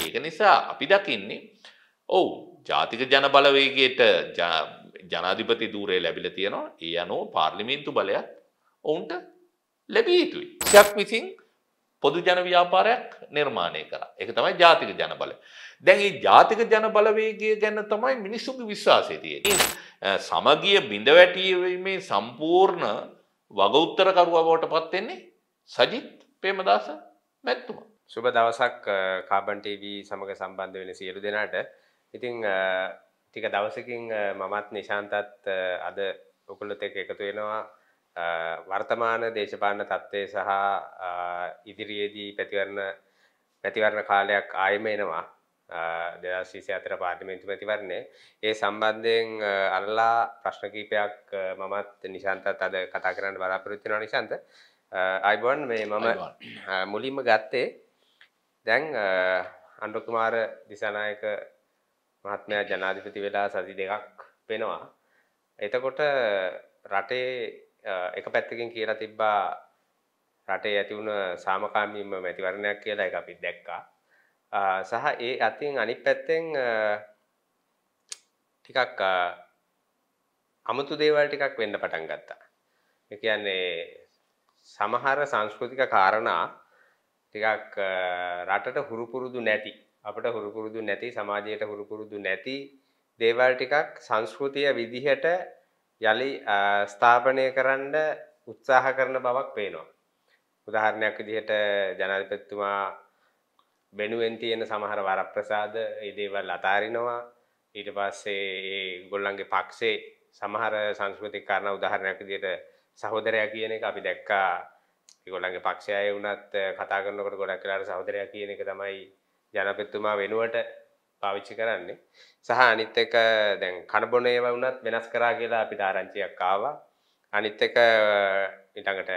ඒක නිසා අපි දකින්නේ ඔව් ජාතික ජන බලවේගයට ජනාධිපති ධූරය ලැබිලා තියෙනවා. ඒ අනුව පාර්ලිමේන්තු බලයත් ඔවුන්ට ලැබිය යුතුයි. සියක් විසින් පොදු ජන ව්‍යාපාරයක් නිර්මාණය කරා. ඒක තමයි ජාතික ජන බලය. දැන් මේ ජාතික ජන බලවේගය ගැන තමයි මිනිසුන්ගේ විශ්වාසය තියෙන්නේ. සමගිය බිඳවැටීමේ සම්පූර්ණ වගඋත්තරකරුවා බවට පත් වෙන්නේ සජිත් ප්‍රේමදාස මැතිතුමා. සුබ දවසක් කාබන් TV සමග සම්බන්ධ වෙන සියලු දෙනාට. ඉතින් ටික දවසකින් මමත් නිශාන්තත් අද ඔකුල්ලොත් එක්ක එකතු වෙනවා වර්තමාන දේශපාලන තත්ත්වය සහ ඉදිරියේදී පැතිවරණ පැතිවරණ කාලයක් ආයෙම එනවා. 2024 පාර්ලිමේන්තු මැතිවරණය. ඒ සම්බන්ධයෙන් අල්ලා ප්‍රශ්න කීපයක් මමත් නිශාන්තත් අද කතා කරන්න බලාපොරොත්තු වෙනවා නිශාන්ත. අයිබෝන් මේ මම මුලින්ම ගත්තේ දැන් අන්ඩු කුමාර දිසානායක මහත්මයා ජනාධිපති වෙලා සති දෙකක් වෙනවා. එතකොට රටේ එක පැත්තකින් කියලා තිබ්බා රටේ ඇතිවුණ සාමකාමීම මැතිවරණයක් කියලා එක අපි දැක්කා. සහ ඒ අතින් අනිත් පැත්තෙන් ටිකක් අමුතු දේවල් ටිකක් වෙන්න පටන් ගත්තා. ඒ කියන්නේ සමහර සංස්කෘතික කාරණා ටිකක් රටට හුරු පුරුදු නැති අපිට හුරු පුරුදු නැති සමාජයට හුරු පුරුදු නැති දේවල් ටිකක් සංස්කෘතිය විදිහට යලි ස්ථාපනය කරන්න උත්සාහ කරන බවක් පේනවා. උදාහරණයක් විදිහට ජනාධිපතිතුමා වෙනුවෙන් තියෙන සමහර වරප්‍රසාද ඒ දේවල් අතාරිනවා. ඊට පස්සේ ඒ ගොල්ලන්ගේ පක්ෂේ සමහර සංස්කෘතික කාරණා උදාහරණයක් විදිහට සහෝදරයා කියන එක අපි දැක්කා ඒගොල්ලන්ගේ පක්ෂය වුණත් කතා කරනකොට ගොඩක් වෙලාට සහෝදරයා කියන එක තමයි ජනපතිතුමා වෙනුවට පාවිච්චි කරන්නේ සහ අනිත් එක දැන් කනබොන ඒවා වුණත් වෙනස් කරා කියලා අපිට ආරංචියක් ආවා අනිත් එක ඊළඟට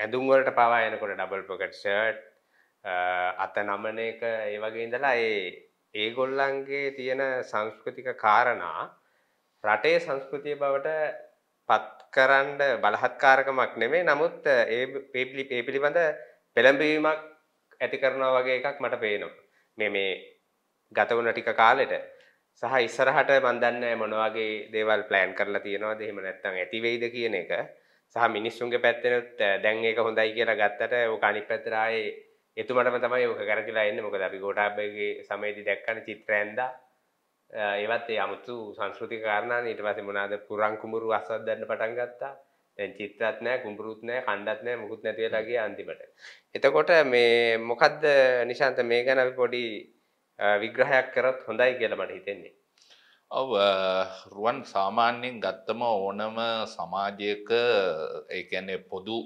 ඇඳුම් වලට පවා එනකොට ඩබල් පොකට් ෂර්ට් අත නමන එක ඒ වගේ ඉඳලා ඒ ඒගොල්ලන්ගේ තියෙන සංස්කෘතික කාරණා රටේ සංස්කෘතිය බවට පත්කරන්ඩ බලහත්කාරකමක් නෙමේ නමුත් ඒ ඒ පිළිබඳ පෙළඹීමක් ඇති කරනවා වගේ එකක් මට පේනවා. මේ මේ ගතවන ටික කාලෙට සහ ඉස්සරහට මන්දන්න මොනවාගේ දේවල් ප්ලෑන් කරලා තියෙනවා දෙහෙම නැත්තං ඇතිවෙයිද කියන එක සහ මිනිස්සුන්ගේ පැත්තෙනුත් දැන් ඒක හොඳයි කියලා ගත්තට ඕක අනිත් පැත්තට ආයේ එතුමටම තමයි ඕක කරකිලා එන්නේ මොකද අපි ගෝඨාභයගේ සමයේදී දැක්කන චිත්‍රයන්දා ඒවත් ඒ අමුතු සංස්කෘතික කාරණා ඊට පස්සේ මොනවාද පුරන් කුඹුරු අස්සද්දන්න පටන් ගත්තා. දැන් චිත්‍රත් නැහැ, කුඹුරුත් නැහැ, කණ්ඩත් නැහැ, මුකුත් නැති වෙලා ගියා අන්තිමට. එතකොට මේ මොකද්ද නිශාන්ත මේ ගැන අපි පොඩි විග්‍රහයක් කරත් හොඳයි කියලා මට හිතෙන්නේ. ඔව් රුවන් සාමාන්‍යයෙන් ගත්තම ඕනම සමාජයක ඒ කියන්නේ පොදු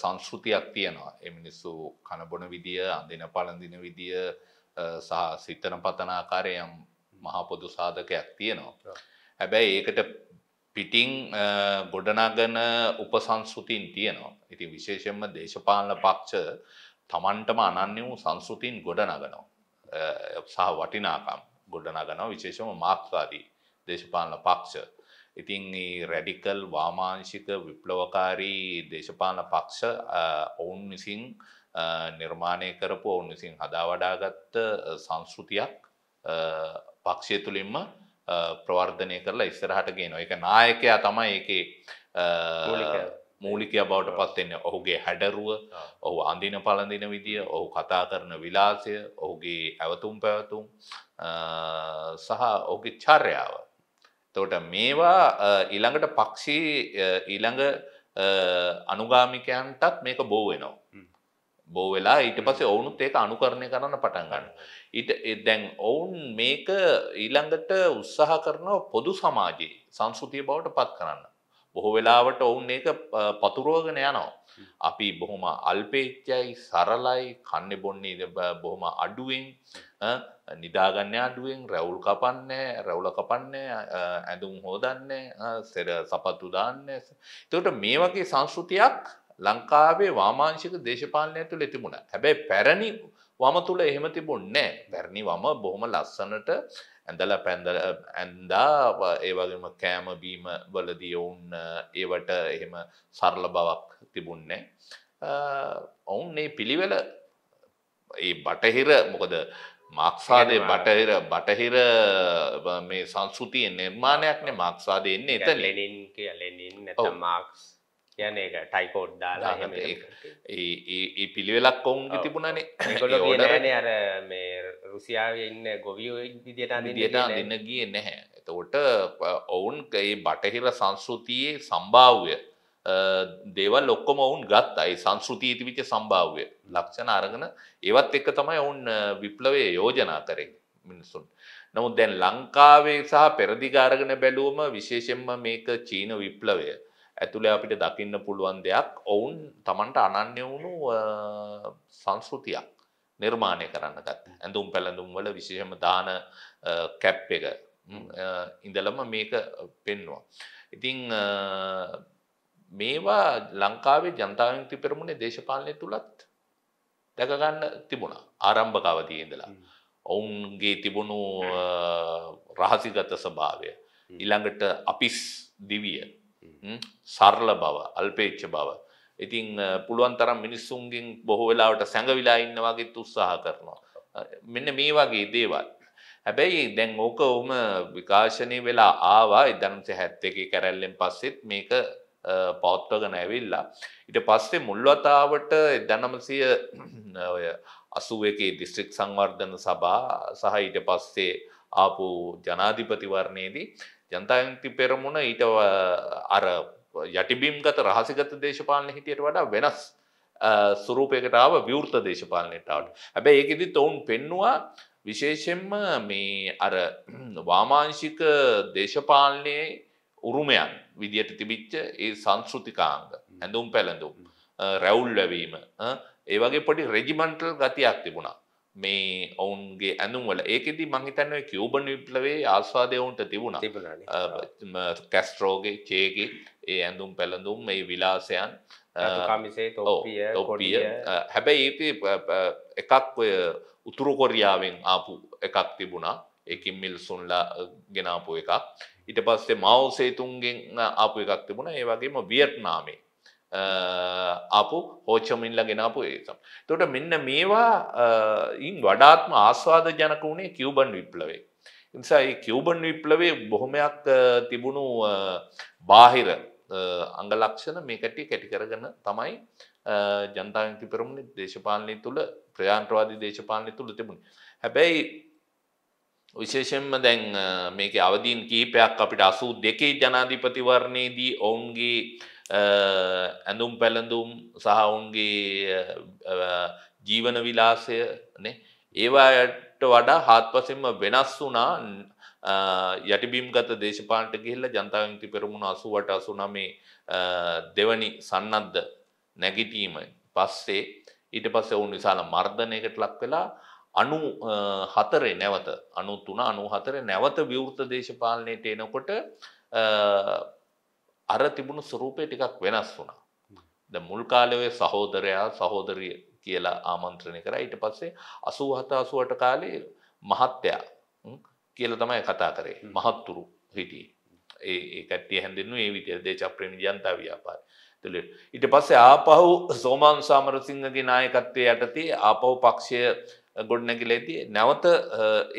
සංස්කෘතියක් තියෙනවා. ඒ මිනිස්සු කන බොන විදිය, අඳින පළඳින විදිය සහ සිතන පතන ආකාරය යම් මහා පොදු සාධකයක් තියෙනවා. හැබැයි ඒකට පිටිං ගොඩනගන උපසංස්කෘතින් තියෙනවා. ඉතින් විශේෂයෙන්ම දේශපාලන පක්ෂ තමන්ටම අනන්‍ය වූ සංස්කෘතින් ගොඩනගනවා. සහ වටිනාකම් ගොඩනගනවා විශේෂම මාක්ස්වාදී දේශපාලන පක්ෂ. ඉතින් රැඩිකල් වාමාංශික විප්ලවකාරී දේශපාලන පක්ෂ ඔවුන් විසින් නිර්මාණය කරපු ඔවුන් විසින් හදා වඩාගත්ත සංස්කෘතියක් පක්ෂය තුළින්ම ප්‍රවර්ධනය කරලා ඉස්සරහට ගේනවා එක නායකයා තමයි ඒකේ මූලිකය බවට පත්වෙන්න ඔහුගේ හැඩරුව ඔහු අඳින පලඳින විදිිය ඔහු කතා කරන විලාසය ඔහුගේ ඇවතුම් පැවතුම් සහ ඔහුගේ චර්යාව. තෝට මේවා ඊළඟට පක්ෂී ඊළඟ අනුගාමිකයන්ටත් මේක බෝවෙනවා. බෝ වෙලා ඊට පස්සේ ඔවුනුත් ඒක අනුකරණය කරන්න පටන් ගන්න. ඊට දැන් ඔවුන් මේක ඊළඟට උත්සාහ කරන පොදු සමාජයේ සංස්කෘතිය බවට පත් කරන්න. බොහෝ වෙලාවට ඔවුන් ඒක පතුරවගෙන යනවා. අපි බොහොම අල්පේච්චයි සරලයි කන්නේ බොන්නේ බොහොම අඩුවෙන් නිදාගන්න අඩුවෙන් රැවුල් කපන්නේ රැවුල කපන්නේ ඇඳුම් හෝදන්නේ සපත්තු දාන්නේ. එතකොට මේ වගේ සංස්කෘතියක් ලංකාවේ වාමාංශික දේශපාලනය තුළ තිබුණ හැබැයි පැරණි වම තුළ එහෙම තිබුණ නෑ පැරණි වම බොහොම ලස්සනට ඇඳල පැන්දල ඇන්දා ඒවගේම කෑමබීම වලදී ඔවුන් ඒවට එහෙම සරල බවක් තිබුන්නේ ඔවුන් ඒ පිළිවෙල ඒ බටහිර මොකද මාක්සාදය බටහිර බටහිර මේ සංස්කෘතියෙන් නිර්මාණයක්නේ මාක්සාදය එන්නේ එත ලෙනින් ලෙනින් මාක්ස් කියන්නේ එක ටයිකෝඩ් දාලා ඒ පිළිවෙලක් ඔවුන්ගේ තිබුණන ගොල ගන අර මේ රුසියාව ඉන්න ගොවියෝ විදිට දිට දෙන්න ගිය නැහැ එතකොට ඔවුන් ඒ බටහිර සංස්කෘතියේ සම්භාව්‍ය දේවල් ලොක්කොම ඔවුන් ගත් අයි සංස්කෘතිය තිවිච සම්භාව්‍ය ලක්ෂණ අරගෙන ඒවත් එක තමයි ඔවුන් විප්ලවේ යෝජනා කරේ මිනිසුන් නමුත් දැන් ලංකාවේ සහ පෙරදිගාරගෙන බැලුවම විශේෂෙන්ම මේක චීන විප්ලවය ඇතුළේ අපිට දකින්න පුළුවන් දෙයක් ඔවුන් තමන්ට අනන්‍ය වුණු සංස්කෘතියක් නිර්මාණය කරන්න ගත්ත. ඇඳුම් පැළඳුම් වල විශේෂම දාන කැප් එක ඉඳලම මේක පෙන්වා. ඉතිං මේවා ලංකාවේ ජනතාවයක්ති පෙරමුණේ දේශපාලනය තුළත් දැකගන්න තිබුණා ආරම්භක අවදී ඉඳලා. ඔවුන්ගේ තිබුණු රහසිගත ස්භාවය. ඉළඟට අපිස් දිවිය සරල බව අල්පේච්ච බව. ඉතිං පුළුවන් තරම් මිනිස්සුන්ගෙන් බොහෝ වෙලාවට සැඟවිලා ඉන්නවාගේත් උත්සාහ කරනවා. මෙන්න මේ වගේ දේවල්. හැබැයි දැන් ඕක ඔහුම විකාශනය වෙලා ආවා ඉදනුසේ හැත්ත එක කැරැල්ලෙන් පස්සෙත් මේක පවත්වගෙන ඇවිල්ලා. ඉට පස්සේ මුල්වතාවට දැනමසය අසුව එකේ දිස්ත්‍රික් සංවර්ධන සභා සහ ඊට පස්සේ ආපු ජනාධිපතිවරණයේදී ජනතායන්ති පෙරමුණ ඊට අර යටිබීම්ගත රහසිගත දේශපාලන හිටියට වඩා වෙනස් සුරූපයකටාව විවෘත දේශපාලනයටාවට හැබැ ඒකෙදි ඔවුන් පෙන්නවා විශේෂෙන්ම මේ අර වාමාංශික දේශපාලනයේ උරුමයන් විදියට තිබිච්ච ඒ සංස්ෘතිකාංග ඇඳුම් පැළඳුම් රැවුල් වැවීම ඒවගේ පොඩි රෙජිමන්ටල් ගතියක් තිබුණා මේ ඔවුන්ගේ ඇඳුම්වල ඒකෙදී මහිතන්නව කියවබන් විප්ලවේ ආස්වාදයවුන්ට තිබුණ කැස්ට්‍රෝගේ චේගේ ඒ ඇඳුම් පැළඳුම් මේ විලාසයන් ඔපිය හැබැයි ඒ එකක් ඔය උතුරු කොරියාවෙන් ආපු එකක් තිබුණා එකින් මිල්සුන්ලා ගෙනාපු එකක් ඊට පස්සේ මවසේතුන්ගෙන් ආපු එකක් තිබුණ ඒ වගේම වියට්නාමේ ආපු හෝචමින්ල ගෙනාපු ඒකම්. තොට මෙන්න මේවා ඉන් වඩාත්ම ආස්වාද ජනක වුණේ කිවබන් විප්ලවේ. නිසා ඒ කිවබන් විප්ලවේ බොහොමයක් තිබුණු බාහිර අංගලක්ෂණ මේකටිය කැටිකරගන තමයි ජනතාවකි පෙරමුණ දේශපාලනය තුළ ප්‍රයාන්ත්‍රවාදී දේශපාලනය තුළ තිබුණ. හැබැයි විශේෂෙන්ම දැන් මේක අවදීන් කීපයක් අපිට අසූ දෙකේ ජනාධිපතිවරණයේදී ඔවුන්ගේ ඇඳුම් පැළඳුම් සහවුන්ගේ ජීවන විලාසය ඒවාට වඩා හත්පසෙම වෙනස් වුනා යටිබීම් ගත දේශපාලට ගිහිල්ල ජනතාවන්ති පෙරමුණ අසුවට අසුනමේ දෙවනි සන්නද්ධ නැගිටීම පස්සේ ඊට පස්සේ ඔවුන් විශාල මර්ධනයකට ලක් වෙලා අනු හතරේ නැවත අනුත්තුන අනු හතරේ නැවත විවෘත දේශපාලනයට එනකොට අර තිබුණු ස්වරූපය ටිකක් වෙනස් වුණා. ද මුල් කාලයේ සහෝදරයා සහෝදරිය කියලා ආමන්ත්‍රණය කරා ඊට පස්සේ 87 88ට කාලේ මහත්තයා කියලා තමයි කතා කරේ. මහත්තුරු හිටියේ. ඒ ඒ කට්ටිය හැඳින්නුවේ ඒ විදිහට දේශප්‍රේමී ජනතා ව්‍යාපාරය. තුළින් ඊට පස්සේ ආපහු සෝමාන් සාමරසිංහගේ නායකත්වයේ යටතේ ආපහු පක්ෂය ගොඩනැගිලා ඇති නැවත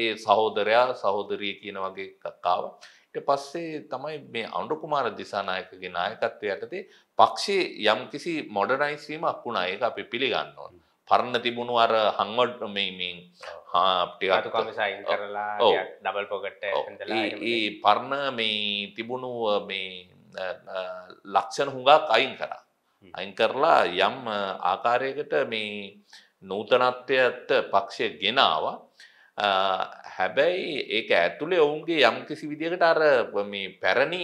ඒ සහෝදරයා සහෝදරිය කියන වගේ කතාව පස්සේ තමයි මේ අනුර කුමාර දිසානායකගේ නායකත්වය යටතේ පක්ෂයේ යම්කිසි මොඩර්නයිස් වීමක් වුණා ඒක අපි පිළිගන්න ඕන. පරණ තිබුණු අර හංවඩ් මේ මේ ටිකක් කමිසයින් කරලා ඩබල් පොකට් ඇඳලා ඒ පරණ මේ තිබුණු මේ ලක්ෂණ හුඟක් අයින් කරා. අයින් කරලා යම් ආකාරයකට මේ නූතනත්වයට පක්ෂය ගෙනාවා හැබැයි ඒක ඇතුළේ ඔවුන්ගේ යම්කිසි විදිහකට අර මේ පැරණි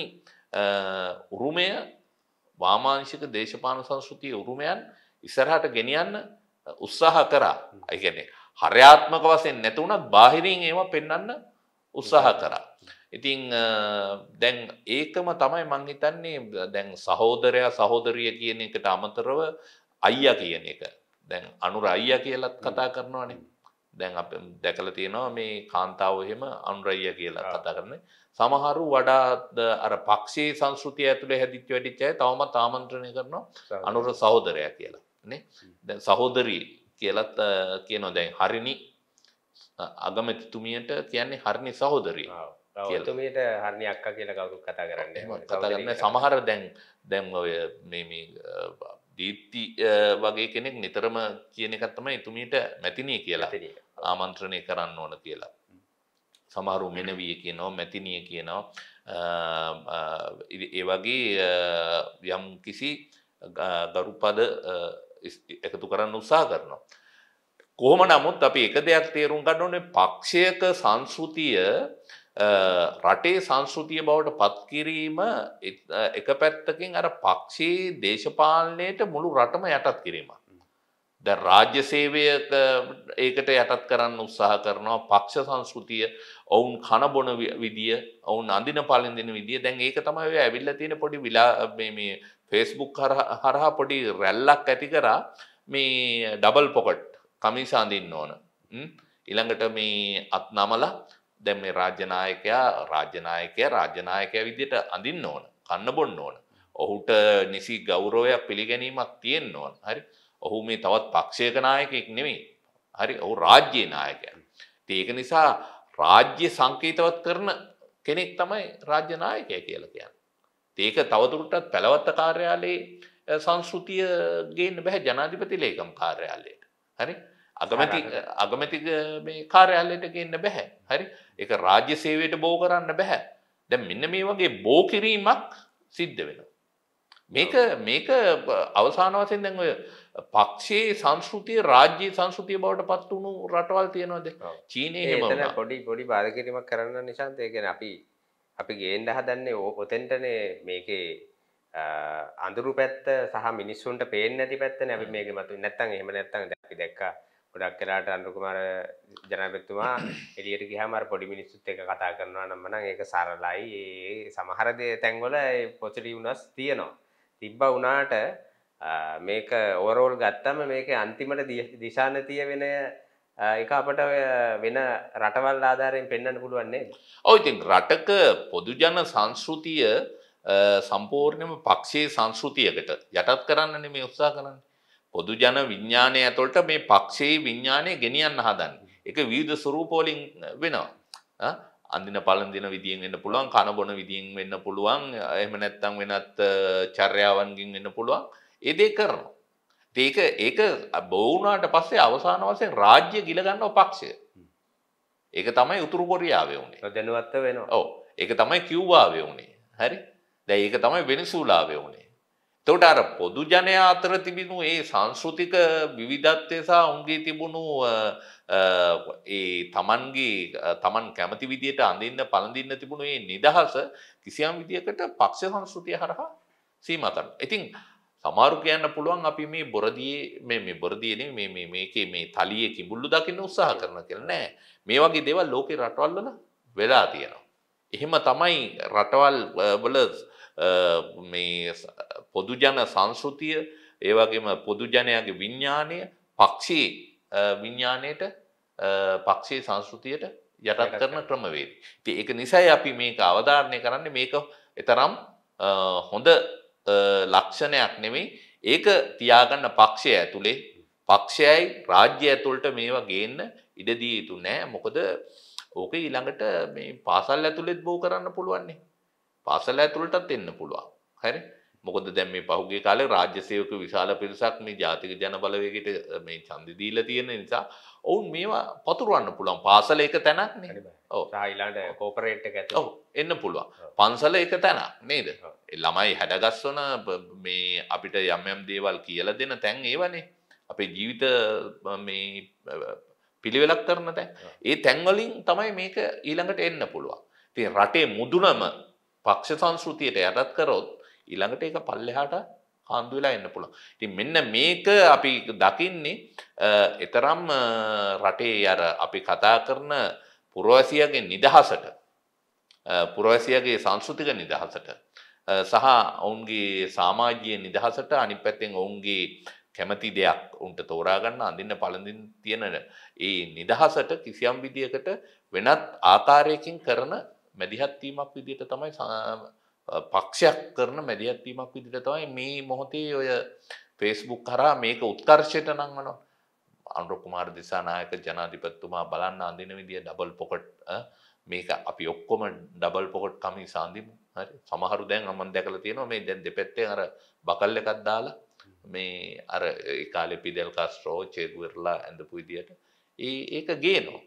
උරුමය වාමාංශික දේශපාන සංස්කෘතිය උරුමයන් ඉස්සරහට ගෙනියන්න උත්සාහ කරා අයිගැනෙ හරයාත්මක වසයෙන් නැතුවනත් බාහිරින් ඒම පෙන්නන්න උත්සාහ කරා. ඉතිං දැන් ඒකම තමයි මංහිතන්නේ දැන් සහෝදරයා සහෝදරිය කියන එකට අමතරව අයිය කියන එක. දැන් අනුර අයිය කියලත් කතා කරනවානේ දැන් අප දැකල තියෙනවා මේ කාන්තාව එහෙම අනුරයිය කියලා කතා කරන සමහරු වඩාත් අර පක්ෂයේ සංස්කෘතිය ඇතුළේ හැදිච්ච වැඩිච්ච අය තවමත් ආමන්ත්‍රණය කරනවා අනුර සහෝදරයා කියලා නේ දැන් සහෝදරී කියලත් කියනවා දැන් හරිනි අගමැතිතුමියට කියන්නේ හරිනි සහෝදරී තුමට හරණය අක්ක කියලා කවුරු කතා කරන්න කතා කරන්න සමහර දැන් දැන් ඔය මේ කීර්ති වගේ කෙනෙක් නිතරම කියන එකත් තමයි එතුමීට මැතිනිය කියලා ආමන්ත්‍රණය කරන්න ඕන කියලා. සමහරු මෙනවිය කියනවා මැතිනිය කියනවා ඒ වගේ යම් කිසි ගරුපද එකතු කරන්න උත්සා කරනවා. කොහොම නමුත් අපි එක දෙයක් තේරුම් ගන්න ඕනේ පක්ෂයක සංස්කෘතිය රටේ සංස්කෘතිය බවට පත්කිරීම එක පැත්තකින් අර පක්ෂයේ දේශපාලනයට මුළු රටම යටත් කිරීම. ද රාජ්‍ය සේවය ඒකට යටත් කරන්න උත්සාහ කරනවා පක්ෂ සංස්කෘතිය ඔවුන් කණබොන විදිිය ඔවුන් අඳින පලින්දින විදිිය දැන් ඒක තමයි ඇවිල්ල තියෙන පොඩි විලා මේ ෆෙස්බුක් හරහා පොඩි රැල්ලක් ඇති කරා මේ ඩබල් පොකට් කමිසාඳන්න ඕන. ඉළඟට මේ අත් නමලා දැන් මේ රාජ්‍යනායකයා රාජ්‍යනායකයා රාජ්‍යනායකයා විදිහට අඳින්න ඕන කන්න බොන්න ඕන ඔහුට නිසි ගෞරවයක් පිළිගැනීමක් තියෙන්න ඕන හරි ඔහු මේ තවත් පක්ෂයක නායකයෙක් නෙමෙයි හරි ඔහු රාජ්‍යයේ නායකයා ඒක නිසා රාජ්‍ය සංකේතවත් කරන කෙනෙක් තමයි රාජ්‍ය නායකයා කියලා කියන්නේ ඒක තවදුරටත් පැලවත්ත කාර්යාලයේ සංස්කෘතිය ගේන්න බෑ ජනාධිපති ලේකම් කාර්යාලයට හරි අගමැති අගමැති මේ කාරයාල්ලට ගන්න බැහැ හරි එක රාජ්‍ය සේවයට බෝ කරන්න බැහැ දැ මෙන්න මේ වගේ බෝ කිරීමක් සිද්ධ වෙන. මේක මේක අවසාන වසයෙන් දැන් ඔය පක්ෂයේ සංස්කෘතිය රාජ්‍ය සංස්කෘතිය බවට පත් වුණු රටවල් තියෙනවද චීනය පොඩි පොඩි බාධකිරීමක් කරන්න නිශාන්තයගෙන අපි අපි ගේන්ඩ හදන්නේ ඕ පොතෙන්ටනේ මේකේ අඳුරු පැත්ත සහ මිනිස්සුන්ට පේන ඇති පැත්ත නැ මේක මතු නැත්තන් එහම නැත්තන් දැි දැක්කා ගොඩක් කරාට අන්ඩුකුමාර ජනපතුමා එලියට ගහම පොඩි මිනිස්සුත් එක කතා කරනවා නම්මන ඒක සරලයි ඒ සමහරදය තැන්වල පොචලි වුනස් තියනවා. තිබ්බ වනාට මේක ඕරෝල් ගත්තම මේක අන්තිමට දිශානතිය වෙන එක අපට වෙන රටවල් ආධාරයෙන් පෙන්න්න පුළුවන්නේ. ඔයිතින් රටක පොදුජන සංස්ෘතිය සම්පූර්ණයම පක්ෂයේ සංස්ෘතියකට යටත් කරන්න මේ උත්සා කරන්න පොදු ජන විඥානය ඇතුළට මේ පක්ෂයේ විඥානය ගෙනියන්න හදන්නේ. ඒක විවිධ ස්වරූප වලින් වෙනවා. අඳින පළඳින විදියෙන් වෙන්න පුළුවන්, කන බොන විදියෙන් වෙන්න පුළුවන්, එහෙම නැත්නම් වෙනත් චර්යාවන්ගෙන් වෙන්න පුළුවන්. ඒ දේ කරනවා. ඒක ඒක බොවුනාට පස්සේ අවසාන වශයෙන් රාජ්‍ය ගිල ගන්නව පක්ෂය. ඒක තමයි උතුරු කොරියාවේ උනේ. දැනුවත්ව වෙනවා. ඔව්. ඒක තමයි කියුවාවේ උනේ. හරි. දැන් ඒක තමයි වෙනසුලාවේ උනේ. තොට අර පොදුජනය අතර තිබිණු ඒ සංස්කෘතික විවිධත්වය සහ උන්ගේ තිබුණු ඒ තමන්ගේ තමන් කැමති විදියට අඳන්න පළඳින්න තිබුණු ඒ නිදහස කිසියම් විදිකට පක්ෂ සංස්කෘතිය හරහා සීමතන්. ඉතිං සමාරු කියන්න පුළුවන් අපි මේ බොරදියේ මේ බොරදියන මේකේ මේ තලිය කිබුල්ලු දකින්න උත්සාහ කරන කර නෑ මේ වගේ දේවල් ලෝකෙ රටවල්ලන වෙලා තියෙනවා. එහෙම තමයි රටවල් වල මේ පොදුජන සංස්ෘතිය ඒවගේම පොදුජනයාගේ විඤ්ඥානය පක්ෂී විඤ්ඥානයට පක්ෂයේ සංස්ෘතියට යටත් කරන ක්‍රමවේද. ති එක නිසයි අපි මේක අවධාරණය කරන්න මේක එතරම් හොඳ ලක්ෂණයක් නෙමෙයි ඒක තියාගන්න පක්ෂය ඇතුළේ පක්ෂයයි රාජ්‍ය ඇතුළට මේවා ගේන්න ඉඩදී යුතු නෑ මොකද ඕක ඊළඟට මේ පාසල් ඇතුළෙත් බෝ කරන්න පුළුවන්නේ. පාසල ඇතුළටත් එන්න පුළුවන්. හරි මොකද දැන් මේ පහුගිය කාලේ රාජ්‍ය සේවක විශාල පිරිසක් මේ ජාතික ජන බලවේගයට මේ ඡන්දෙ දීලා තියෙන නිසා ඔවුන් මේවා පතුරවන්න පුළුවන්. පාසල එක තැනක් නේද? ඔව්. ඊළඟට කෝපරේට් එක ඇතුළේ. ඔව්. එන්න පුළුවන්. පන්සල එක තැනක් නේද? ළමයි හැඩගස්වන මේ අපිට යම් යම් දේවල් කියලා දෙන තැන් ඒවනේ. අපේ ජීවිත මේ පිළිවෙලක් කරන තැන්. ඒ තැන්වලින් තමයි මේක ඊළඟට එන්න පුළුවන්. ඉතින් රටේ මුදුනම පක්ෂ සංස්කෘතියට යටත් කරොත් ඊළඟට ඒක පල්ලෙහාට හාන්දු වෙලා එන්න පුළුවන්. ඉතින් මෙන්න මේක අපි දකින්නේ එතරම් රටේ අර අපි කතා කරන පුරවැසියාගේ නිදහසට පුරවැසියාගේ සංස්කෘතික නිදහසට සහ ඔවුන්ගේ සමාජීය නිදහසට අනිත් පැත්තෙන් ඔවුන්ගේ කැමති දෙයක් උන්ට තෝරා ගන්න අඳින්න පළඳින්න තියෙන ඒ නිදහසට කිසියම් විදියකට වෙනත් ආකාරයකින් කරන මැදිහත් වීමක් විදියට තමයි පක්ෂයක් කරන මැදිහත්වීමක් විදිට තමයි මේ මොහොතේ ඔය ෆේස්බුක් හරා මේක උත්කර්ෂයට නංවනවා අනුරකුමාර දිසානායක ජනාධිපත්තුමා බලන්න අඳින විදිිය ඩබල් පොකට් මේක අපි ඔක්කොම ඩබල් පොකට් කමි සාන්දිමු හරි සමහරු දැන් අමන් දැකල තියෙනවා මේ දැන් දෙපැත්තේ අර බකල්ල එකත් දාලා මේ අර කාලෙ පිදල් කස්ට්‍රෝ චේගවරලා ඇඳපු විදියට ඒ ඒක ගේනවා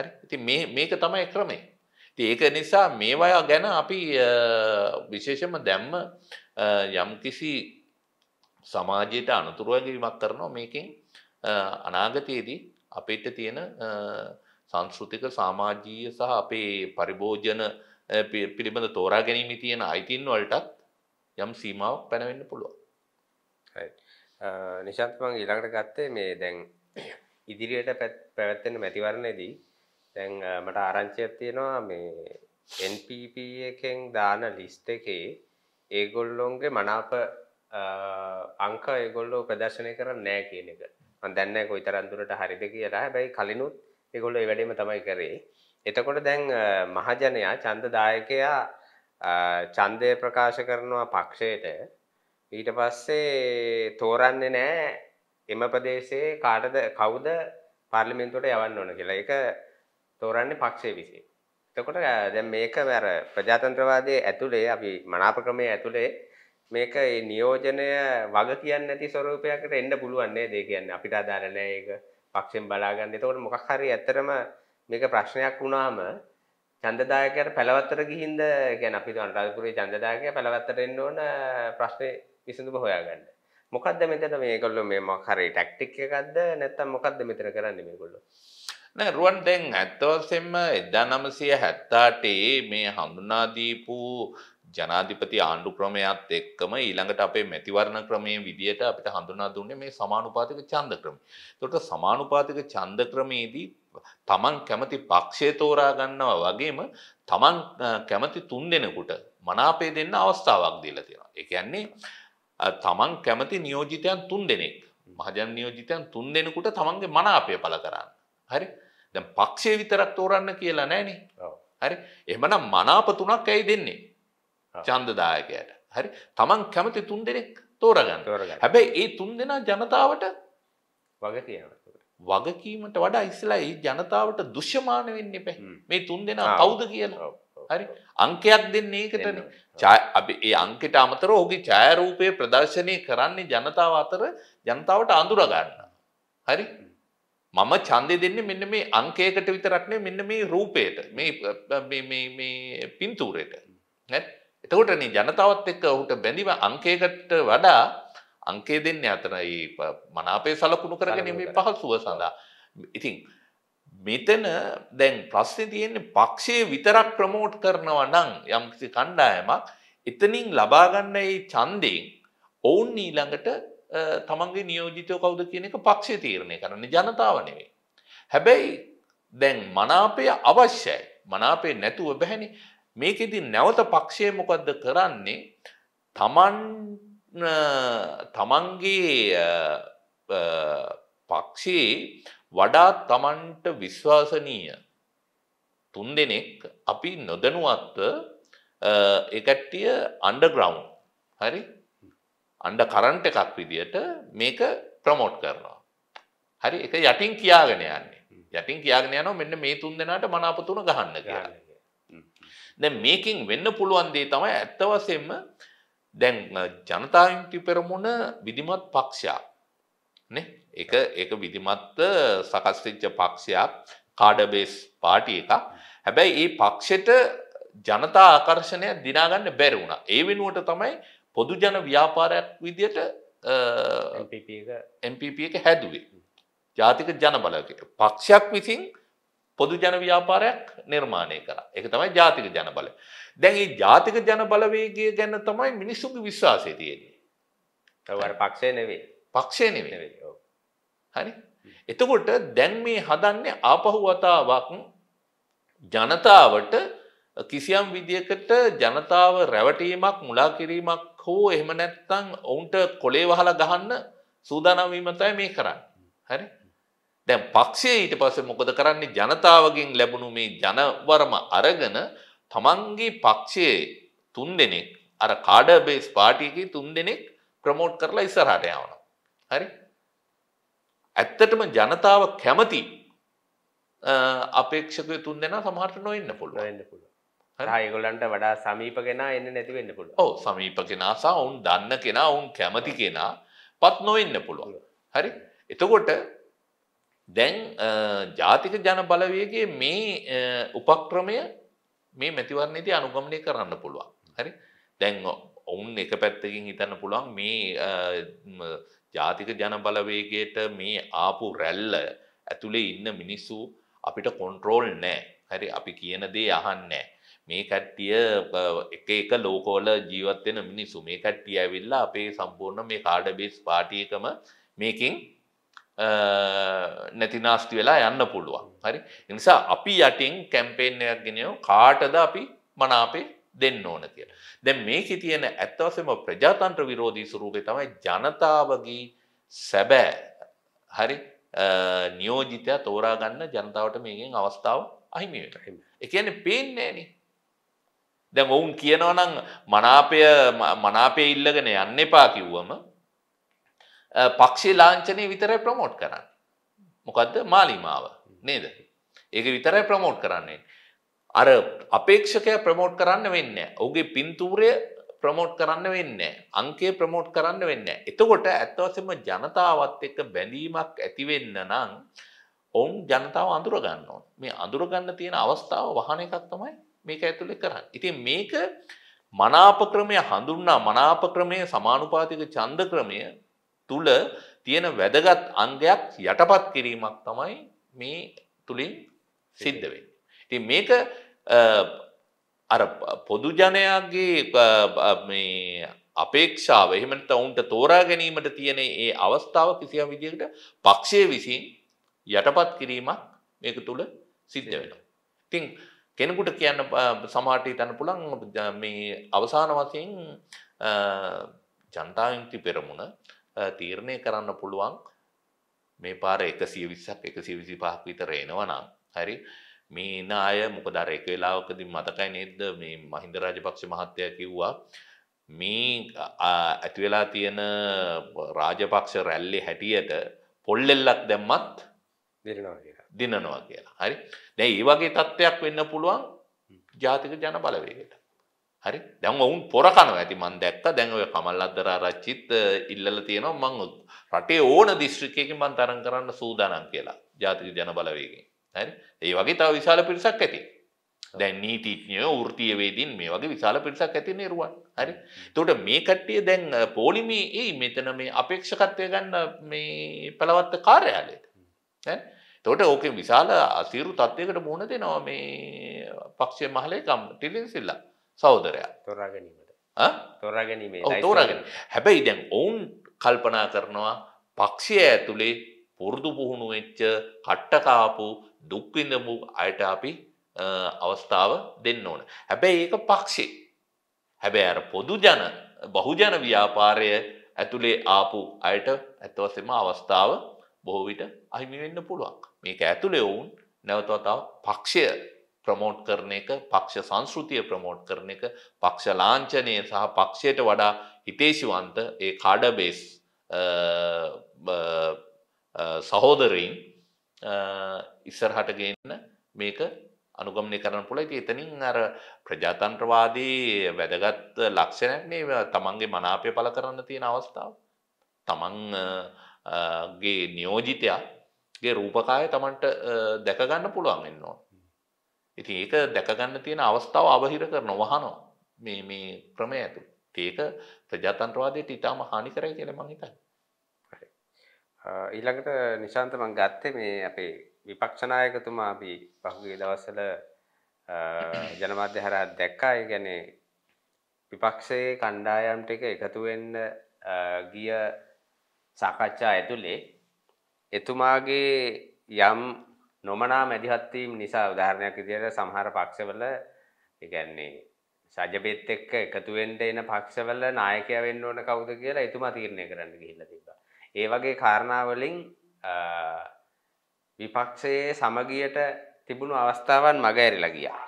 හරි ඉති මේක තමයි ක්‍රමේ ඒක නිසා මේවා ගැන අපි විශේෂම දැම්ම යම්කිසි සමාජයට අනතුරුවගීමක් කරනවා මේකින් අනාගතයේදී අපිට තියෙන සංස්කෘතික සාමාජීය සහ අපේ පරිභෝජන පිළිබඳ තෝරා ගැනීම තියෙන අයිතින් වලටත් යම් සීමාවක් පැනවෙන්න පුළුවන්. නිශාන්තමං ඊළඟට ගත්තේ මේ දැන් ඉදිරියට පැවැත්වෙන මැතිවරණයේදී දැන් මට ආරංචියක් තියෙනවා මේ NPP එකෙන් දාන ලිස්ට් එකේ ඒගොල්ලොන්ගේ මනාප අංක ඒගොල්ලෝ ප්‍රදර්ශනය කරන්නේ නැහැ කියන එක. මම දන්නේ නැහැ කොයිතරම් දුරට හරිද කියලා. හැබැයි කලිනුත් ඒගොල්ලෝ ඒ වැඩේම තමයි කරේ. එතකොට දැන් මහජනයා ඡන්දදායකයා ඡන්දය ප්‍රකාශ කරනවා පක්ෂයට ඊට පස්සේ තෝරන්නේ නැහැ එම ප්‍රදේශයේ කාටද කවුද පාර්ලිමේන්තුවට යවන්න ඕන කියලා. ඒක තෝරන්නේ පක්ෂය විසින්. එතකොට දැන් මේක අර ප්‍රජාතන්ත්‍රවාදයේ ඇතුලේ අපි මනාප ක්‍රමයේ ඇතුලේ මේක මේ නියෝජනය වග කියන්නේ නැති ස්වරූපයකට එන්න පුළුවන් නේද? ඒ කියන්නේ අපිට අදාළ නැහැ ඒක පක්ෂෙන් බලාගන්න. එතකොට මොකක් හරි ඇත්තටම මේක ප්‍රශ්නයක් වුණාම ඡන්දදායකයාට පළවත්තර ගිහින්ද කියන්නේ අපි අනුරාධපුරයේ ඡන්දදායකයා පළවත්තර එන්න ඕන ප්‍රශ්නේ විසඳුම හොයාගන්න. මොකක්ද මෙතන මේගොල්ලෝ මේ මොකක් හරි ටැක්ටික් එකක්ද නැත්නම් මොකක්ද මෙතන කරන්නේ මේගොල්ලෝ? රුවන් දැන් ඇත්තවසෙන්ම එදා නමසය හැත්තාටේ මේ හඳුනාදීපු ජනාධිපති ආණ්ඩු ක්‍රමයත් එක්කම ඊළඟට අපේ මැතිවරණ ක්‍රමය විදියට අපිට හඳුනා දුන්නේ මේ සමානුපාතික ඡන්ද ක්‍රමය. එතකොට සමානුපාතික ඡන්ද ක්‍රමයේදී තමන් කැමති පක්ෂය තෝරා ගන්නවා වගේම තමන් කැමති තුන් දෙනෙකුට මනාපේ දෙන්න අවස්ථාවක් දීලා තියෙනවා. ඒ කියන්නේ තමන් කැමති නියෝජිතයන් තුන් දෙනෙක් මහජන නියෝජිතයන් තුන් දෙනෙකුට තමන්ගේ මනාපය පළ කරන්න. හරි? දැන් පක්ෂය විතරක් තෝරන්න කියලා නෑනේ. හරි. එහෙමනම් මනාප තුනක් ඇයි දෙන්නේ? ඡන්දදායකයට. හරි. Taman කැමති තුන් දෙනෙක් තෝරගන්න. හැබැයි ඒ තුන් දෙනා ජනතාවට වග වගකීමට වඩා ඉස්සලා ඒ ජනතාවට දුෂ්‍යමාන වෙන්න එපා. මේ තුන් දෙනා කවුද කියලා. හරි අංකයක් දෙන්න ඒකටන අපි ඒ අංකට අමතර ඔහුගේ ඡායරූපය ප්‍රදර්ශනය කරන්නේ ජනතාව අතර ජනතාවට අඳුරගන්න. හරි මම ඡන්දය දෙන්නේ මෙන්න මේ අංකයකට විතරක් නෙවෙයි මෙන්න මේ රූපයට මේ මේ මේ පින්තූරයට නේද එතකොටනේ ජනතාවත් එක්ක ඔහුට බැඳීම අංකයකට වඩා අංකය දෙන්නේ අතර ඒ මනාපේ සලකුණු කරගෙන මේ පහසුව සඳහා ඉතින් මෙතන දැන් ප්‍රශ්නේ තියෙන්නේ පක්ෂයේ විතරක් ප්‍රමෝට් කරනවා නම් යම්කිසි කණ්ඩායමක් එතනින් ලබා ගන්න ඒ ඡන්දයෙන් ඔවුන් ඊළඟට තමන්ගේ නියෝජිතය කවුද කියන එක පක්ෂය තීරණය කරන්න ජනතාව නෙවේ. හැබැයි දැන් මනාපය අවශ්‍යයි මනාපේ නැතුව බැහැනි මේකෙදි නැවත පක්ෂය මොකක්ද කරන්නේ තමන් තමන්ගේ පක්ෂයේ වඩා තමන්ට විශ්වාසනීය තුන් දෙනෙක් අපි නොදනුවත්ව එකට්ටිය අන්ඩග්‍රවන්් හරි අන්ඩ කරන්ට එකක් විදියට මේක ප්‍රමෝට් කරනවා. හරි එක යටින් කියාගෙන යන්නේ යටින් කියාගෙන යනවා මෙන්න මේ තුන් දෙනාට මනාපතුන ගහන්න කියලා. දැන් මේකින් වෙන්න පුළුවන් දේ තමයි ඇත්ත වශයෙන්ම දැන් ජනතා විමුක්ති පෙරමුණ විධිමත් පක්ෂයක් නේ. ඒක ඒක විධිමත් සකස් වෙච්ච පක්ෂයක් කාඩර් බේස් පාටි එකක්. හැබැයි මේ පක්ෂෙට ජනතා ආකර්ෂණය දිනාගන්න බැරි වුණා. ඒ වෙනුවට තමයි පොදුජන ව්‍යාපාරයක් විදියට MPP එක හැදුවේ. ජාතික ජනබලක පක්ෂයක් විසින් පොදු ජන ව්‍යාපාරයක් නිර්මාණය කරා. ඒක තමයි ජාතික ජනබල. දැන් මේ ජාතික ජනබලවේගය ගැන තමයි මිනිස්සුගේ විශ්වාසය තියෙන්නේ. ඒවර පක්ෂය නෙවෙයි. පක්ෂය නෙවෙයි. හරි? එතකොට දැන් මේ හදන්නේ ආපහු වතාවක් ජනතාවට කිසියම් විදියකට ජනතාව රැවටීමක් මුලා කිරීමක් හෝ එහම නැත්තං ඔවුන්ට කොලේ වහලා ගහන්න සූදානවීමතයි මේ කරන්න. හරි දැන් පක්ෂය ඊට පස්සේ මොකද කරන්නේ ජනතාවගෙන් ලැබුණු මේ ජනවරම අරගෙන තමන්ගේ පක්ෂයේ තුන් දෙනෙක් අර කාඩ බේස් පාටියකි තුන් දෙනෙක් ප්‍රමෝට් කරලා ඉස්සරහට යවනවා. හරි ඇත්තටම ජනතාව කැමති අපේක්ෂකය තුන් දෙෙන සමහට නොඉන්න පුළුව ඉන්න පුළුව යගොලන්ට වඩා සමීප කෙනා එන්න නැතිවෙන්න පුළුව ඕ සමීප කෙනා සහ ඔවුන් දන්න කෙනා ඔවුන් කැමති කෙනා පත් නොවෙන්න පුළුවන් හරි එතකොට දැන් ජාතික ජන බලවයගේ මේ උපක්‍රමය මේ මැතිවරණයේදී අනුගමනය කරන්න පුළුවන් හරි දැන් ඔවුන් එක පැත්තකින් හිතන්න පුළුවන් මේ ජාතික ජන බලවේගයට මේ ආපු රැල්ල ඇතුළේ ඉන්න මිනිස්සු අපිට කොන්ට්‍රෝල් නෑ හරි අපි කියන දේ අහන්නෑ මේ කට්ටිය එක එක ලෝකෝල ජීවත්වෙන මිනිස්සු මේ කට්ටිය ඇවිල්ලා අපේ සම්පූර්ණ මේ කාඩබේස් පාටියකම මේකින් නැතිනාස්ති වෙලා යන්න පුළුවන් හරි නිසා අපි යටින් කැම්පේෙන්යක් ගෙනයෝ කාටද අපි මනාපේ දෙන්න ඕන කිය දැ මේක තියෙන ඇත්තවසම ප්‍රජාතන්ත්‍ර විරෝධී සුරූපය තමයි ජනතාවගේ සැබෑ හරි නියෝජිතය තෝරාගන්න ජනතාවට මේකින් අවස්ථාව අහිමිට එකන පේන්නේන දැන් ඔවුන් කියනවනම් මනාපය මනාපය ඉල්ලගෙන යන්න එපා කිව්වම පක්ෂේ ලාංචනය විතරයි ප්‍රමෝට් කරන්න. මොකක්ද මාලිමාව නේද. ඒක විතරයි ප්‍රමෝට් කරන්නේ. අර අපේක්ෂකය ප්‍රමෝට් කරන්න වෙන්න. ඔහුගේ පින්තූරය ප්‍රමෝට් කරන්න වෙන්න. අංකය ප්‍රමෝට් කරන්න වෙන්න. එතකොට ඇත්තවසම ජනතාවත් එක්ක බැඳීමක් ඇතිවෙන්න නම් ඔවුන් ජනතාව අඳුරගන්න ඕන. මේ අඳුරගන්න තියෙන අවස්ථාව වහන එකක් තමයි මේක ඇතුළේ කරන්න. ඉතින් මේක මනාපක්‍රමය හඳුන්නා මනාපක්‍රමය සමානුපාතික ඡන්ද ක්‍රමය තුල තියෙන වැදගත් අංගයක් යටපත් කිරීමක් තමයි මේ තුලින් සිද්ධ වෙන්නේ. ඉතින් මේක අර පොදු ජනයාගේ මේ අපේක්ෂාව එහෙම නැත්නම් ඔවුන්ට තෝරා ගැනීමට තියෙන ඒ අවස්ථාව කිසියම් විදිහකට පක්ෂයේ විසින් යටපත් කිරීමක් මේක තුල සිද්ධ වෙනවා. ඉතින් කෙනෙකුට කියන්න සමහරට හිතන්න පුළුවන් මේ අවසාන වශයෙන් ජනතා විමුක්ති පෙරමුණ තීරණය කරන්න පුළුවන් මේ පාර 120ක් 125ක් විතර එනවා නම් හරි මේ නාය මොකද අර එක වෙලාවකදී මතකයි නේද මේ මහින්ද රාජපක්ෂ මහත්තයා කිව්වා මේ ඇති වෙලා තියෙන රාජපක්ෂ රැල්ලේ හැටියට පොල්ලෙල්ලක් දැම්මත් දිරනවා කියලා දිනනවා කියලා. හරි. දැන් මේ වගේ තත්ත්වයක් වෙන්න පුළුවන් ජාතික ජන බලවේගයට. හරි. දැන් වුන් පොර කනවා ඇති මම දැක්ක. දැන් ඔය කමල් අද්දරාරච්චිත් ඉල්ලලා තියෙනවා මම රටේ ඕන දිස්ත්‍රික්කයකින් මම තරඟ කරන්න සූදානම් කියලා. ජාතික ජන බලවේගයෙන්. හරි. ඒ වගේ තව විශාල පිරිසක් ඇති. දැන් නීතිඥයෝ වෘත්තීයවේදීන් මේ වගේ විශාල පිරිසක් ඇති නිර්වන්. හරි. එතකොට මේ කට්ටිය දැන් පොලිමේ එයි මෙතන මේ අපේක්ෂකත්වය ගන්න මේ පළවත්ත කාර්යාලයට. හරි. තොට ඕක විශාල අසීරු තත්ත්වයකට මුණ දෙනවා මේ පක්ෂය මහලේකම් ටිලින් සිල්ලා සෞදරයා තොරාගැනීමට තොරාගැනීමේ තෝරගෙන හැබැයි දැන් ඔවුන් කල්පනා කරනවා පක්ෂය ඇතුළේ පුරුදු පුහුණු වෙච්ච කට්ටකාපු දුක්විඳමු අයට අපි අවස්ථාව දෙන්න ඕන. හැබැයි ඒක පක්ෂේ. හැබැයි අර පොදු ජන බහුජන ව්‍යාපාරය ඇතුළේ ආපු අයට ඇත්තවසෙම අවස්ථාව බොහෝ විට අහිමි වෙන්න පුළුවන්. මේක ඇතුළේ වුන් නැවතවතාව පක්ෂය ප්‍රමෝට් කරන එක පක්ෂ සංස්ෘතිය ප්‍රමෝට් කරන එක පක්ෂ ලාංචනය සහ පක්ෂයට වඩා හිතේසිවන්ත ඒ කාඩබේස් සහෝදරයින් ඉස්සරහට ගන්න මේක අනුගමනය කරන පුළ එක එතනින් අර ප්‍රජාතන්ත්‍රවාදී වැදගත් ලක්ෂණයක් නේ තමන්ගේ මනාපය පල කරන්න තියෙන අවස්ථාව තමන්ගේ නියෝජිතයක් ගේ රූපකාය තමන්ට දැකගන්න පුළුවන් වෙන්නවා. ඉතින් ඒක දැකගන්න තියෙන අවස්ථාව අවහිර කරන වහනෝ මේ මේ ක්‍රමය ඇතු. ඒක ප්‍රජාතන්ත්‍රවාදයට ඉතාම හානි කරයි කියලා මං හිතන්නේ. ඊළඟට නිශාන්ත මං ගත්තේ මේ අපේ විපක්ෂ නායකතුමා අපි පහුගිය දවස්වල ජනමාධ්‍ය හරහා දැක්කා. ඒ කියන්නේ විපක්ෂයේ කණ්ඩායම් ටික එකතු වෙන්න ගිය සාකච්ඡා ඇතුලේ එතුමාගේ යම් නොමනා මැදිහත්වීම් නිසා උදාහරණයක් විදිහට සමහර පක්ෂවල ඒ කියන්නේ සජබෙත් එක්ක එකතු වෙන්න එන පක්ෂවල නායකයා වෙන්න ඕන කවුද කියලා එතුමා තීරණය කරන්න ගිහිල්ලා තිබ්බා. ඒ වගේ කාරණා වලින් විපක්ෂයේ සමගියට තිබුණු අවස්ථාවන් මග ඇරිලා ගියා.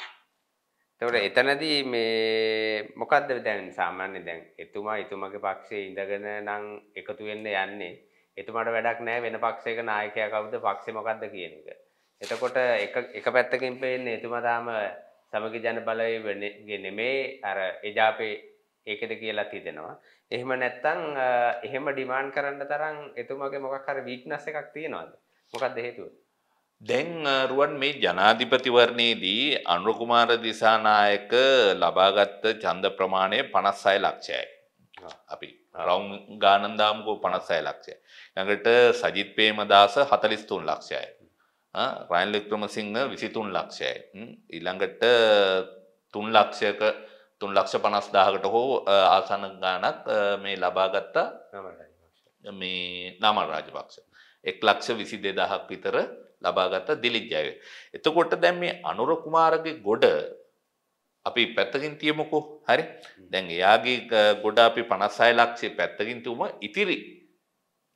එතකොට එතනදී මේ මොකද්ද දැන් සාමාන්‍ය දැන් එතුමා එතුමගේ පක්ෂයේ ඉඳගෙන නම් එකතු වෙන්න යන්නේ එතුමට වැඩක් නෑ වෙන පක්ෂයක නායකයා කවුද පක්ෂේ මොකද්ද කියන එක. එතකොට එක එක පැත්තකින් පේන්නේ එතුමා තාම සමගි ජන බලවේගයේ නෙමේ අර එජාපේ ඒකද කියලා හිතෙනවා. එහෙම නැත්තම් එහෙම ඩිමාන්ඩ් කරන්න තරම් එතුමාගේ මොකක් හරි වීක්නස් එකක් තියනවාද? මොකක්ද හේතුව? දැන් රුවන් මේ ජනාධිපතිවරණයේදී අනුරකුමාර දිසානායක ලබාගත් ඡන්ද ප්‍රමාණය 56 ලක්ෂයයි. අපි රවුන් ගානන්දාම්කෝ පනස්සය ලක්ෂය. ළඟට සජිත් පේමදාස හතලිස්තුන් ලක්ෂයයි. රයින් ලික්‍රමසිංහ විසිතුන් ලක්ෂයයි. ඉළඟට තුන් ලක්ෂයක තුන් ලක්ෂ පනස් දාහකට හෝ ආසන ගානක් මේ ලබාගත්තා මේ නමල් රාජපක්ෂ. එක් ලක්ෂ විසි දෙදහක් විතර ලබාගත්තා දිලිජ්ජයව. එතකොට දැම් මේ අනුර කුමාරගේ ගොඩ අපි පැත්තකින් තියමුකෝ හරි දැන් එයාගේ ගොඩ අපි පනස්සය ලක්ෂේ පැත්තකින් තිවම ඉතිරි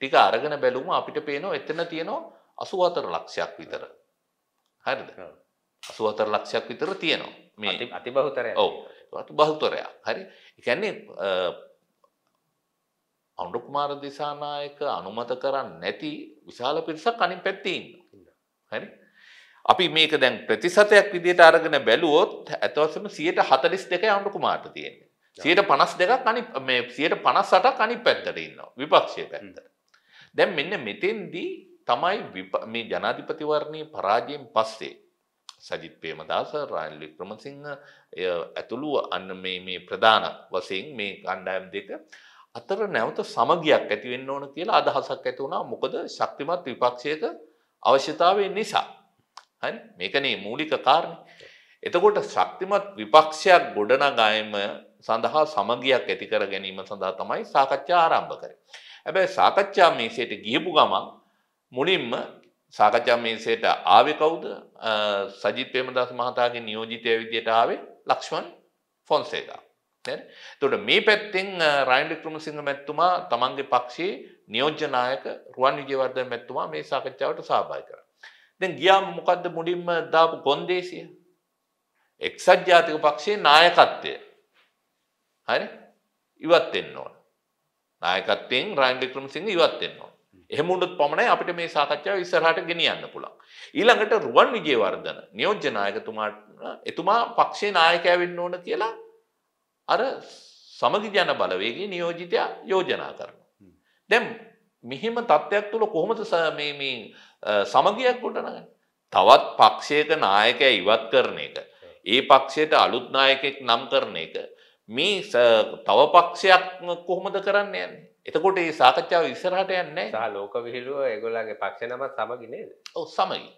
ටික අරගෙන බැලුම අපිට පේනවා එතන තියෙනවා අසුවතර ලක්ෂයක් විතර හරිද අසුවතර ලක්ෂයක් විතර තියෙනවා මේ අති බහුතරය ඔව අති බහුතරයා හරි එකන්නේ අනුකුමාර දිසානායක අනුමත කරන්න නැති විශාල පිරිසක් අනින් පැත්තින්න හරි අපි මේක දැන් ප්‍රතිශතයක් විදිහට අරගෙන බැලුවොත් ඇතවසම 142යි අනුර කුමාරට තියෙන්නේ. 152ක් අනිත් මේ 158ක් අනිත් පැත්තට ඉන්නවා විපක්ෂයේ පැත්තට. දැන් මෙන්න මෙතෙන්දී තමයි මේ ජනාධිපතිවරණයේ පරාජයෙන් පස්සේ සජිත් ප්‍රේමදාස රානිල් වික්‍රමසිංහ ඇතුළු අන්න මේ මේ ප්‍රධාන වශයෙන් මේ කණ්ඩායම් දෙක අතර නැවත සමගියක් ඇති වෙන්න ඕන කියලා අදහසක් ඇති වුණා. මොකද ශක්තිමත් විපක්ෂයක අවශ්‍යතාවය නිසා. හරි මේකනේ මූලික කාරණේ. එතකොට ශක්තිමත් විපක්ෂයක් ගොඩනගායම සඳහා සමගියක් ඇති කර ගැනීම සඳහා තමයි සාකච්ඡා ආරම්භ කරේ. හැබැයි සාකච්ඡා මේසයට ගියපු ගමන් මුලින්ම සාකච්ඡා මේසයට ආවේ කවුද? සජිත් ප්‍රේමදාස මහතාගේ නියෝජිතය විදියට ආවේ ලක්ෂ්මන් ෆොන්සේකා. දැන් එතකොට මේ පැත්තෙන් රයින් වික්‍රමසිංහ මැතිතුමා තමන්ගේ පක්ෂයේ නියෝජ්‍ය නායක රුවන් විජේවර්ධන මැතිතුමා මේ සාකච්ඡාවට සහභාගී කරා. දැන් ගියාම මොකද්ද මුලින්ම දාපු කොන්දේසිය? එක්සත් ජාතික පක්ෂයේ නායකත්වය. හරි? ඉවත් වෙන්න ඕන. නායකත්වයෙන් රනිල් වික්‍රමසිංහ ඉවත් වෙන්න ඕන. එහෙම වුණොත් පමණයි අපිට මේ සාකච්ඡාව ඉස්සරහට ගෙනියන්න පුළුවන්. ඊළඟට රුවන් විජේවර්ධන නියෝජ්‍ය නායකතුමාට එතුමා පක්ෂයේ නායකයා වෙන්න ඕන කියලා අර සමගි ජන බලවේගයේ නියෝජිතයා යෝජනා කරනවා. දැන් මෙහෙම තත්ත්වයක් තුල කොහොමද මේ මේ සමගියක් ගොඩනගන්න. තවත් පක්ෂයක නායකය ඉවත් කරන එක. ඒ පක්ෂයට අලුත් නායකෙක් නම් කරන එක. මේ තව පක්ෂයක් කොහොමද කරන්න යන්නේ. එතකොට ඒ සාකච්ඡාව ඉස්සරහට යන්නේ සහ ලෝක විහිළුව ඒගොල්ලගේ පක්ෂ නමත් සමගි නේද? ඔව් සමගි.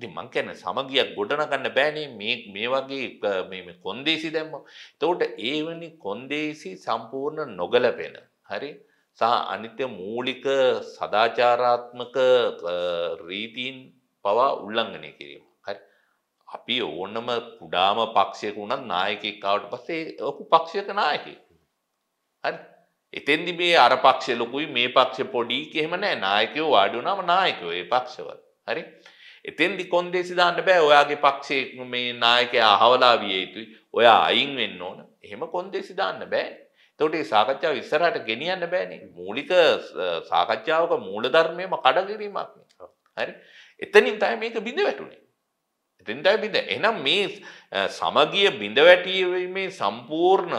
ඉතින් මං කියන්නේ සමගියක් ගොඩනගන්න බෑනේ මේ මේ වගේ මේ කොන්දේසි දැම්ම. එතකොට ඒවනි කොන්දේසි සම්පූර්ණ නොගලපෙන. හරි? සහ අනිත්‍ය මූලික සදාචාරාත්මක රීතීන් පවා උල්ලංඝනය කිරීම. හරි. අපි ඕනම කුඩාම පක්ෂයක වුණත් නායකයෙක් ආවට පස්සේ ඔහු පක්ෂයක නායකයෙක්. හරි. එතෙන්දි මේ අර පක්ෂය ලොකුයි මේ පක්ෂය පොඩි කියලාම නෑ නායකයෝ වාඩි වුණාම නායකයෝ ඒ පක්ෂවල. හරි. එතෙන්දි කොන්දේසි දාන්න බෑ ඔයාගේ පක්ෂයේ මේ නායකයා අහවලා විය යුතුයි. ඔයා අයින් වෙන්න ඕන. එහෙම කොන්දේසි දාන්න බෑ. එතකොට මේ සාකච්ඡාව ඉස්සරහට ගෙනියන්න බෑනේ. මූලික සාකච්ඡාවක මූලධර්මයම කඩකිරීමක් නේ. හරි. එතනින් තමයි මේක බිඳ වැටුනේ. එතනින් තමයි බිඳ. එහෙනම් මේ සමගිය බිඳ වැටීමේ සම්පූර්ණ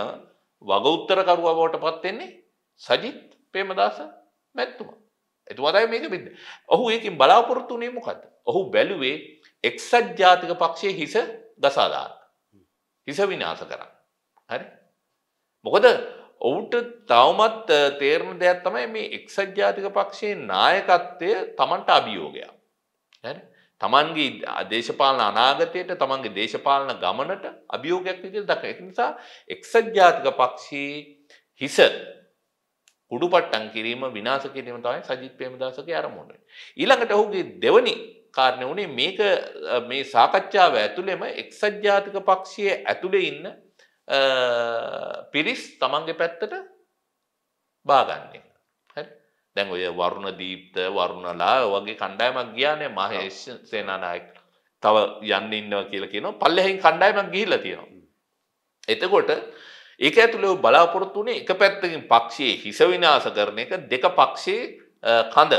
වග උත්තර කරුවා බවට පත් වෙන්නේ සජිත් ප්‍රේමදාස මැතිතුමා. එතුමා තමයි මේක බිඳ. ඔහු ඒකෙන් බලාපොරොත්තු වෙන්නේ මොකද්ද? ඔහු බැලුවේ එක්සත් ජාතික පක්ෂයේ හිස ගසා දාන්න. හිස විනාශ කරන්න. හරි? මොකද ඔවුට තවමත් තේරණ දෙයක් තමයි මේ එක්සත් ජාතික පක්ෂයේ නායකත්වය තමන්ට අභියෝගයක්. තමන්ගේ දේශපාලන අනාගතයට තමන්ගේ දේශපාලන ගමනට අභියෝගයක් විදිහට දක්වන. ඒ නිසා එක්සත් ජාතික පක්ෂයේ හිස කුඩුපට්ටම් කිරීම විනාශ කිරීම තමයි සජිත් ප්‍රේමදාසගේ අරමුණ. ඊළඟට ඔහුගේ දෙවනි කාරණේ උනේ මේක මේ සාකච්ඡාව ඇතුළෙම එක්සත් ජාතික පක්ෂයේ ඇතුළේ ඉන්න පිරිස් තමන්ගේ පැත්තට බාගන්නේ. දැන් ඔය වරුණ දීප්ත වරුණලා වගේ කණ්ඩායමක් ගියානේ මහේෂ් සේනානායක තව යන්න ඉන්නවා කියලා කියනවා පල්ලෙහින් කණ්ඩායමක් ගිහිල්ලා තියෙනවා. එතකොට ඒක ඇතුළේ බලාපොරොත්තු වුණේ එක පැත්තකින් පක්ෂයේ හිස විනාශ කරන එක දෙක පක්ෂයේ කඳ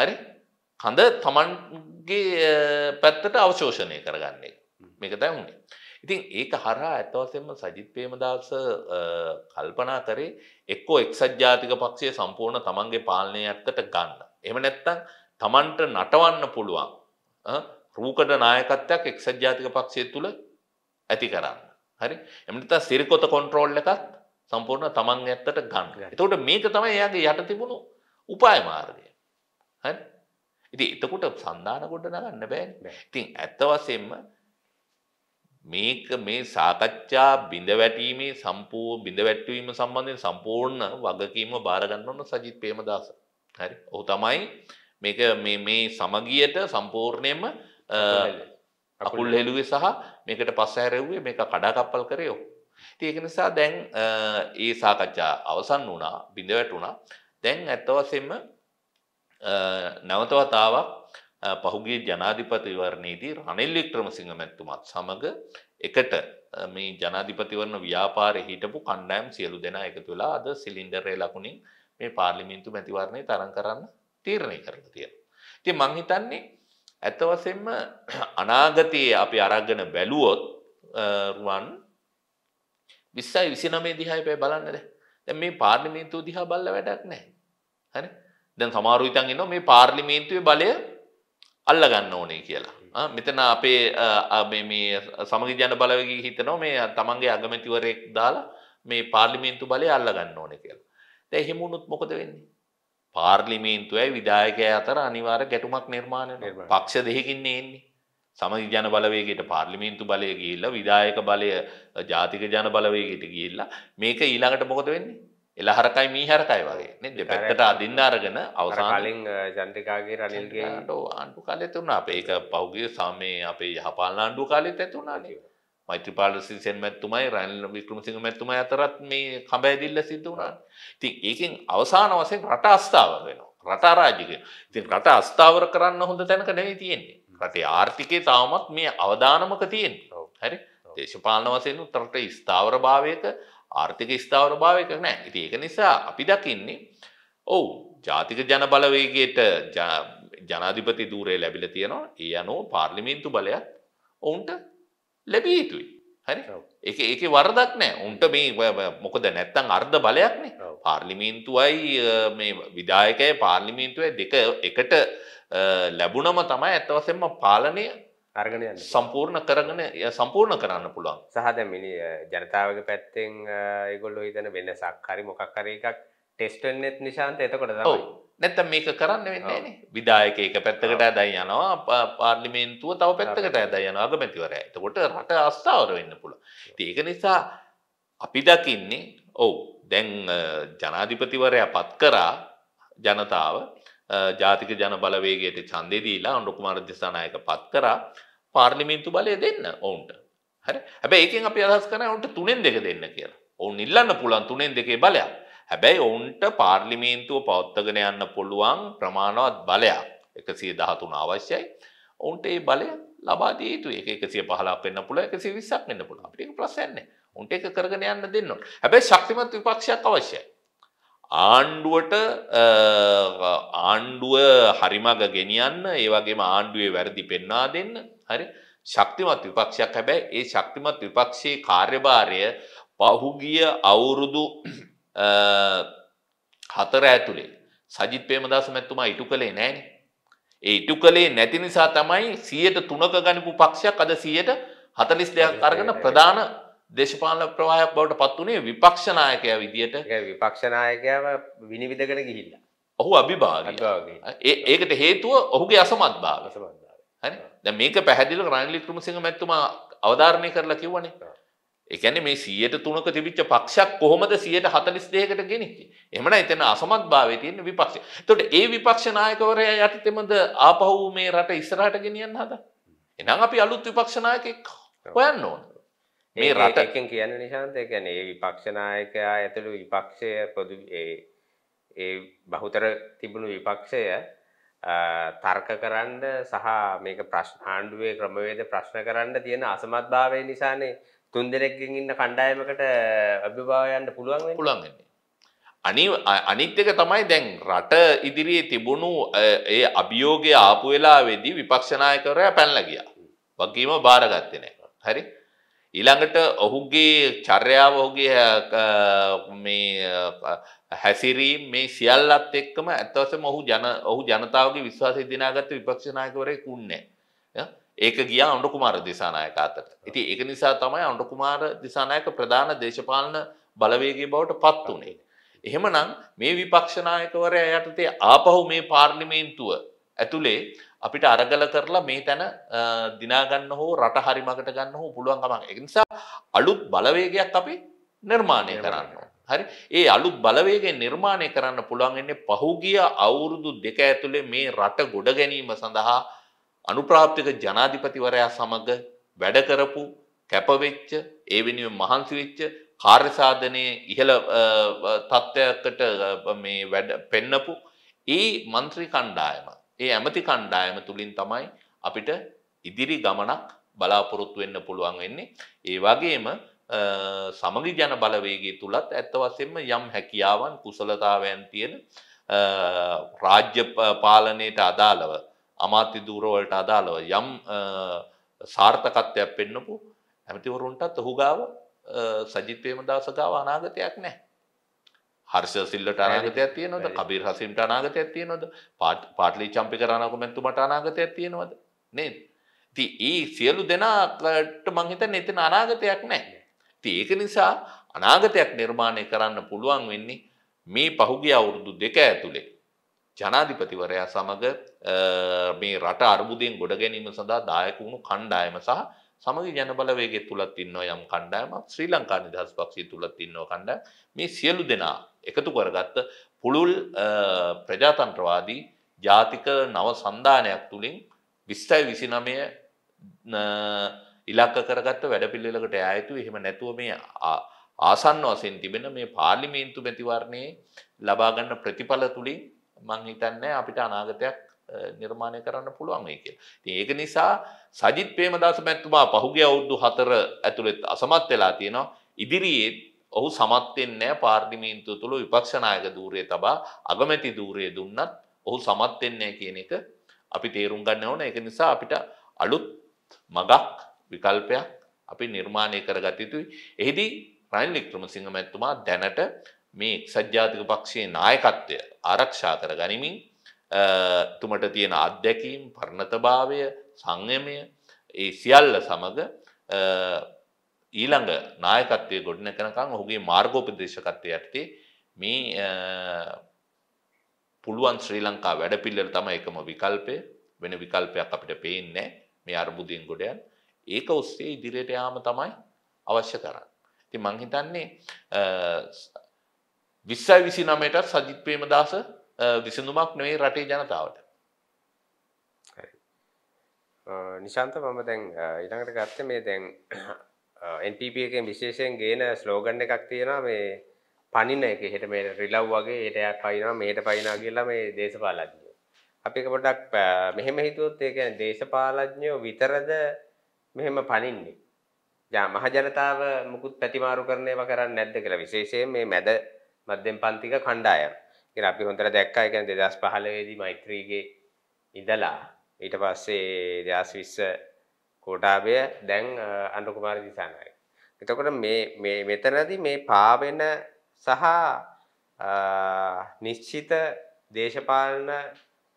හරි කඳ තමන්ගේ පැත්තට අවශෝෂණය කරගන්නේ. මේක දැන් උනේ. ඉතින් ඒක හරහා ඇත්තවසෙන්ම සජිත් ප්‍රේමදාස කල්පනා කරේ එක්කෝ එක්සත් ජාතික පක්ෂය සම්පූර්ණ තමන්ගේ පාලනය ඇත්තට ගන්න. එම නැත්තං තමන්ට නටවන්න පුළුවන් රූකඩ නායකත්වයක් එක්සත් ජාතික පක්ෂය තුළ ඇති කරන්න. හරි එමනිතා සිරිකොත කොන්ට්‍රෝල් එකත් සම්පූර්ණ තමන් ඇත්තට ගන්න. එතකොට මේක තමයි එයාගේ යට තිබුණු උපාය මාර්ගය. හරි ඉති එතකොට සන්ධාන ගොඩ නගන්න බෑ ඉතින් ඇත්ත වසයෙන්ම මේක මේ සාකච්ඡා බිඳ වැටීමේ සම්පූර් බිඳ වැටවීම සම්බන්ධයෙන් සම්පූර්ණ වගකීම බාරගන්න ඕන සජිත් ප්‍රේමදාස. හරි. ඔහු තමයි මේක මේ මේ සමගියට සම්පූර්ණයෙන්ම අකුල් හෙළුවේ සහ මේකට පස්ස හැරෙව්වේ මේක කඩාකප්පල් කරේ ඔහු. ඉතින් ඒක නිසා දැන් ඒ සාකච්ඡා අවසන් වුණා බිඳ වැටුණා. දැන් අත්වසෙම නැවත වතාවක් පහුගේ ජනාධිපතිවරණයේදී රනිල් වික්‍රමසිංහ මැතිතුමාත් සමග එකට මේ ජනාධිපතිවරණ ව්‍යාපාරය හිටපු කණ්ඩායම් සියලු දෙනා එකතු වෙලා අද සිලින්ඩරේ ලකුණින් මේ පාර්ලිමේන්තු මැතිවරණය තරම් කරන්න තීරණය කරලා තියෙනවා. ඉතින් මං හිතන්නේ ඇත්ත වශයෙන්ම අනාගතයේ අපි අරගෙන බැලුවොත් රුවන් 20යි 29 දිහා ඉපේ බලන්නද? දැන් මේ පාර්ලිමේන්තුව දිහා බලලා වැඩක් නැහැ. හරි? දැන් සමහරව හිතන් ඉන්නවා මේ පාර්ලිමේන්තුවේ බලය අල්ල ගන්න ඕනේ කියලා මෙතන අපේ මේ සමග ජන බලවගේ හිතනෝ මේ තමන්ගේ අගමැතිවරයෙක් දාලා මේ පාර්ලිමේන්තු බලය අල්ල ගන්න ඕනේ කියලා දැ හෙමුණුත් මොකද වෙන්නේ පාර්ලිමේන්තුවයි විදායකය අතර අනිවාර ගැටුමක් නිර්මාණය පක්ෂ දෙහකින්නේ එන්නේ සමති ජන බලවේගේට පාර්ලිමේන්තු බලය ගිල්ල විදායක බලය ජාතික ජන බලවේගට ගිල්ලා මේක ඊළඟට මොකද වෙන්නේ එල හරකයි මී හරකයි වගේ දෙපැත්තට අදින්න අරගෙන අවසාලින් ජන්තිකාගේ රනිල්ගේ ඩෝ ආණ්ඩු කාලෙ තුන්න අපඒක පෞගගේ සාමය අපේ යහපාල ආණ්ඩු කාලෙත් ඇතුනානේ මෛත්‍රපාලසිසෙන් මැත්තුමයි රැල් වික්‍රමසිංහ මැත්තුම අතරත් මේ කබෑදිල්ල සිද්ධ වුණා ඉතින් ඒකෙන් අවසාන වසෙන් රට අස්ථාව වෙනවා රට අරාජික ඉතින් රට අස්ථාවර කරන්න හොඳ තැනක නෙවේ තියෙන්නේ රටේ ආර්ථිකය තවමත් මේ අවධානමක තියෙන් හරි දේශපාලන වසයෙන් උතරට ස්ථාවර භාවයක ආර්ථික ස්ථාවර භාවයක නෑ. ඉතින් ඒක නිසා අපි දකින්නේ ඔව් ජාතික ජන බලවේගයට ජනාධිපති ධූරය ලැබිලා තියෙනවා. ඒ අනුව පාර්ලිමේන්තු බලයත් ඔවුන්ට ලැබිය යුතුයි. හරි ඒක ඒක වරදක් නෑ උන්ට මේ මොකද නැත්තං අර්ධ බලයක්නේ පාර්ලිමේන්තුවයි මේ විදායකය පාර්ලිමේන්තුවයි දෙක එකට ලැබුණම තමයි ඇත්තවසෙන්ම පාලනය අර්ගන සම්පූර්ණ කරගන සම්පූර්ණ කරන්න පුළුවන් සහද මිනි ජනතාවක පැත්තෙන් ඒගොල්ලො හිතන වෙන්න සක්හරි මොකක්කර එකක් ටෙස්ටනෙත් නිශාන්ත එතකොට දව නැත්ත මේක කරන්න වෙන්නේ විදායක එක පැත්තකට ඇදයි යනවා පාර්ලිමේන්තුව තව පැත්තකට ඇදයි යන අගමැතිවර එතකොට රට අස්ථාවර වෙන්න පුළ ඒක නිසා අපි දකින්නේ ඔවු දැන් ජනාධිපතිවරයා පත් කරා ජනතාව ජාතික ජන බලවේගයට චන්දෙදීලා අනුකුමාර දිසානායක පත් කරා පාර්ලිමේන්තු බලය දෙන්න ඔවුන්ට හරි හැබැයි ඒකෙන් අපි අදහස් කරන්නේ ඔවුන්ට තුනෙන් දෙක දෙන්න කියලා. ඔවුන් ඉල්ලන්න පුළුවන් තුනෙන් දෙකේ බලයක්. හැබැයි ඔවුන්ට පාර්ලිමේන්තුව පවත්වාගෙන යන්න පුළුවන් ප්‍රමාණවත් බලයක් 113 අවශ්‍යයි. ඔවුන්ට ඒ බලය ලබා දිය යුතුයි. ඒක 115ක් වෙන්න පුළුවන් 120ක් වෙන්න පුළුවන්. අපිට ඒක ප්‍රශ්නයක් නැහැ. උන්ට ඒක කරගෙන යන්න දෙන්න ඕන. හැබැයි ශක්තිමත් විපක්ෂයක් අවශ්‍යයි. ආණ්ඩුවට ආණ්ඩුව හරිමග ගෙනියන්න ඒවගේම ආණ්ඩුවේ වැරදි පෙන්වා දෙන්න හරි ශක්තිමත් විපක්ෂයක් හැබැයි ඒ ශක්තිමත් විපක්ෂයේ කාර්යභාරය පහුගිය අවුරුදු හතර ඇතුළේ සජිත් ප්‍රේමදාස මැතිතුමා ඉටු කළේ නැහැ ඒ ඉටු කළේ නැති නිසා තමයි 103ක ගණිපු පක්ෂයක් අද 142ක් අරගෙන ප්‍රධාන දේශපාලන ප්‍රවාහයක් බවට පත් වනේ විපක්ෂනායකය විදියට විපක්ෂනායකයාව විනිවිධගෙන ගිහිල්ල. ඔහු අභිභාග ඒකට හේතුව ඔහුගේ අසමත් භාව හ මේක පැහදිල රනිලි ක්‍රමසිංහ මැත්තුමා අවධාරණය කරලා කිව්වනේ. එකැන මේ සියයට තුනක තිබිච්ච පක්ෂක් කොහොමද සියයට හතලිස් දේකට ගෙනනිච්චි එමන එතන අසමත් භාවතියන්න විපක්ෂය තොට ඒ විපක්ෂනායකවරය යටතෙමද ආපහු මේ රට ඉස්සරහට ගෙනියන්න හද එනම් අපි අලුත් විපක්ෂනායකෙක් හොයන්න ඕන මේ රටකින් කියන නිශාන්තය ගැන ඒ විපක්ෂනායකයා ඇතුළු විපක්ෂය පොදු ඒ බහුතර තිබුණු විපක්ෂය තර්ක කරන්න සහ මේක ප්‍රශ්න ආණ්ඩුවේ ක්‍රමවේද ප්‍රශ්න කරන්න තියෙන අසමත්භාවය නිසානේ තුන් දෙනෙක්ගෙන් ඉන්න කණ්ඩායමකට අභිභාවයන්න පුළුවන් පුළුවන්න්නේ අනි අනිත්‍යක තමයි දැන් රට ඉදිරියේ තිබුණු ඒ අභියෝගය ආපු වෙලාවේදී විපක්ෂනායකවරයා පැනලා ගියා. වගකීම බාරගත්තේ නැහැ. හරි? ඊළඟට ඔහුගේ චර්යාව ඔහුගේ මේ හැසිරීම් මේ සියල්ලත් එක්කම ඇත්තවසම ඔහු ජන ඔහු ජනතාවගේ විශ්වාසය දිනාගත්ත විපක්ෂ නායකවරයෙක් උන්නේ ඒක ගියා අනුර කුමාර දිසානායක අතට. ඉතින් ඒක නිසා තමයි අනුර කුමාර දිසානායක ප්‍රධාන දේශපාලන බලවේගයේ බවට පත් උනේ. එහෙමනම් මේ විපක්ෂ නායකවරයා යටතේ ආපහු මේ පාර්ලිමේන්තුව ඇතුලේ අපිට අරගල කරලා මේ තැන දිනාගන්න හෝ රට හරි මගට ගන්න හෝ පුළුවන් ගමක්. ඒ නිසා අලුත් බලවේගයක් අපි නිර්මාණය කරන්න හරි ඒ අලුත් බලවේගය නිර්මාණය කරන්න පුළුවන් වෙන්නේ පහුගිය අවුරුදු දෙක ඇතුලේ මේ රට ගොඩ ගැනීම සඳහා අනුප්‍රාප්තික ජනාධිපතිවරයා සමග වැඩ කරපු කැපවෙච්ච ඒ වෙනුවෙන් මහන්සි වෙච්ච කාර්යසාධනයේ ඉහළ තත්ත්වයකට මේ වැඩ පෙන්නපු ඒ මන්ත්‍රී කණ්ඩායම ඒ ඇමති කණ්ඩායම තුළින් තමයි අපිට ඉදිරි ගමනක් බලාපොරොත්තු වෙන්න පුළුවන් වෙන්නේ. ඒ වගේම සමගි ජන බලවේගය තුලත් ඇත්ත වශයෙන්ම යම් හැකියාවන් කුසලතාවයන් තියෙන රාජ්‍ය පාලනයට අදාළව අමාත්‍ය ධූරවලට අදාළව යම් සාර්ථකත්වයක් පෙන්නපු ඇමතිවරුන්ටත් ඔහු ගාව සජිත් ප්‍රේමදාස ගාව අනාගතයක් නැහැ. හර්ෂල් සිල්ලට අනාගතයක් තියෙනවද කබීර් හසිම්ට අනාගතයක් තියෙනවද පාටලි චම්පි කරානකුමැතුමට අනාගතයක් තියෙනවද නේද ති ඒ සියලු දෙනාට මංහිත නෙතින අනාගතයක් නෑ ති ඒක නිසා අනාගතයක් නිර්මාණය කරන්න පුළුවන් වෙන්නේ මේ පහුගිය අවුරුදු දෙක ඇතුළේ ජනාධිපතිවරයා සමඟ මේ රට අර්බුදයෙන් ගොඩ ගැනීම සඳහා දායක වුණු කණ්ඩායම සහ සමග ජනබලවේගේ තුළත් ඉන්නව යම් කණ්ඩායම ශ්‍රී ලංකා නිදහස් පක්ෂය තුළත් ඉන්නව කණ්ඩ මේ සියලු දෙනා එකතු කරගත්ත පුළුල් ප්‍රජාතන්ත්‍රවාදී ජාතික නව සන්ධානයක් තුළින් විස්සයි විසිනමය ඉලක්ක කරගත්ත වැඩපිල්ලකට ඇයතු එහෙම නැතුව මේ ආසන්න වසයෙන් තිබෙන මේ පාර්ලිමේන්තු මැතිවරණයේ ලබාගන්න ප්‍රතිඵල තුළින් මං හිතන්න අපිට අනාගතයක් නිර්මාණය කරන්න පුළුවන් කිය. ඒක නිසා සජිත් පේමදස මැත්තුමා පහුගේ අවුද්දු හතර ඇතුළෙත් අසමත් වෙලා තියෙනවා ඉදිරියේත් ඔහු සමත් වෙන්නේ නැහැ පාර්ලිමේන්තුව තුළ විපක්ෂ නායක ධූරය තබා අගමැති ධූරය දුන්නත් ඔහු සමත් වෙන්නේ කියන එක අපි තේරුම් ගන්න ඕන. ඒක නිසා අපිට අලුත් මගක් විකල්පයක් අපි නිර්මාණය කරගත යුතුයි. එහිදී රනිල් වික්‍රමසිංහ මැතිතුමා දැනට මේ එක්සත් ජාතික පක්ෂයේ නායකත්වය ආරක්ෂා කර ගනිමින් තුමට තියෙන අත්දැකීම්, පරණතභාවය, සංයමය ඒ සියල්ල සමග ඊළඟ නායකත්වය ගොඩනැකනකං ඔහුගේ මාර්ගෝපදේශකත්වය ඇත්තේ මේ පුළුවන් ශ්‍රී ලංකා වැඩපිල්ලට තම එකම විකල්පය වෙන විකල්පයක් අපිට පේන්නේ මේ අර්බුදයෙන් ගොඩයන් ඒක ඔස්සේ ඉදිරියට යාම තමයි අවශ්‍ය කරන්න. ඉතින් මං හිතන්නේ 20යි 29ට සජිත් ප්‍රේමදාස විසඳුමක් නෙවෙයි රටේ ජනතාවට. හරි. නිශාන්ත මම දැන් ඊළඟට ගත්තේ මේ දැන් NPP එකෙන් විශේෂයෙන් ගේන ස්ලෝගන් එකක් තියෙනවා මේ පනින එක හෙට මේ රිලව් වගේ ඒටයක් පයිනවා මේට පයිනා කියලා මේ දේශපාලඥයෝ. අපි එක පොඩ්ඩක් මෙහෙම හිතුවොත් ඒ කියන්නේ දේශපාලඥයෝ විතරද මෙහෙම පනින්නේ. ජා මහ ජනතාව මුකුත් පැතිමාරු කරන ඒවා කරන්නේ නැද්ද කියලා විශේෂයෙන් මේ මැද මධ්‍යම පන්තික කණ්ඩායම. ඉතින් අපි හොඳට දැක්කා ඒ කියන්නේ 2015 දී මෛත්‍රීගේ ඉඳලා ඊට පස්සේ 2020 කෝටාබය දැන් අනුකුමාර දිසානායක. එතකොට මේ මේ මෙතනදී මේ පාවෙන සහ නිශ්චිත දේශපාලන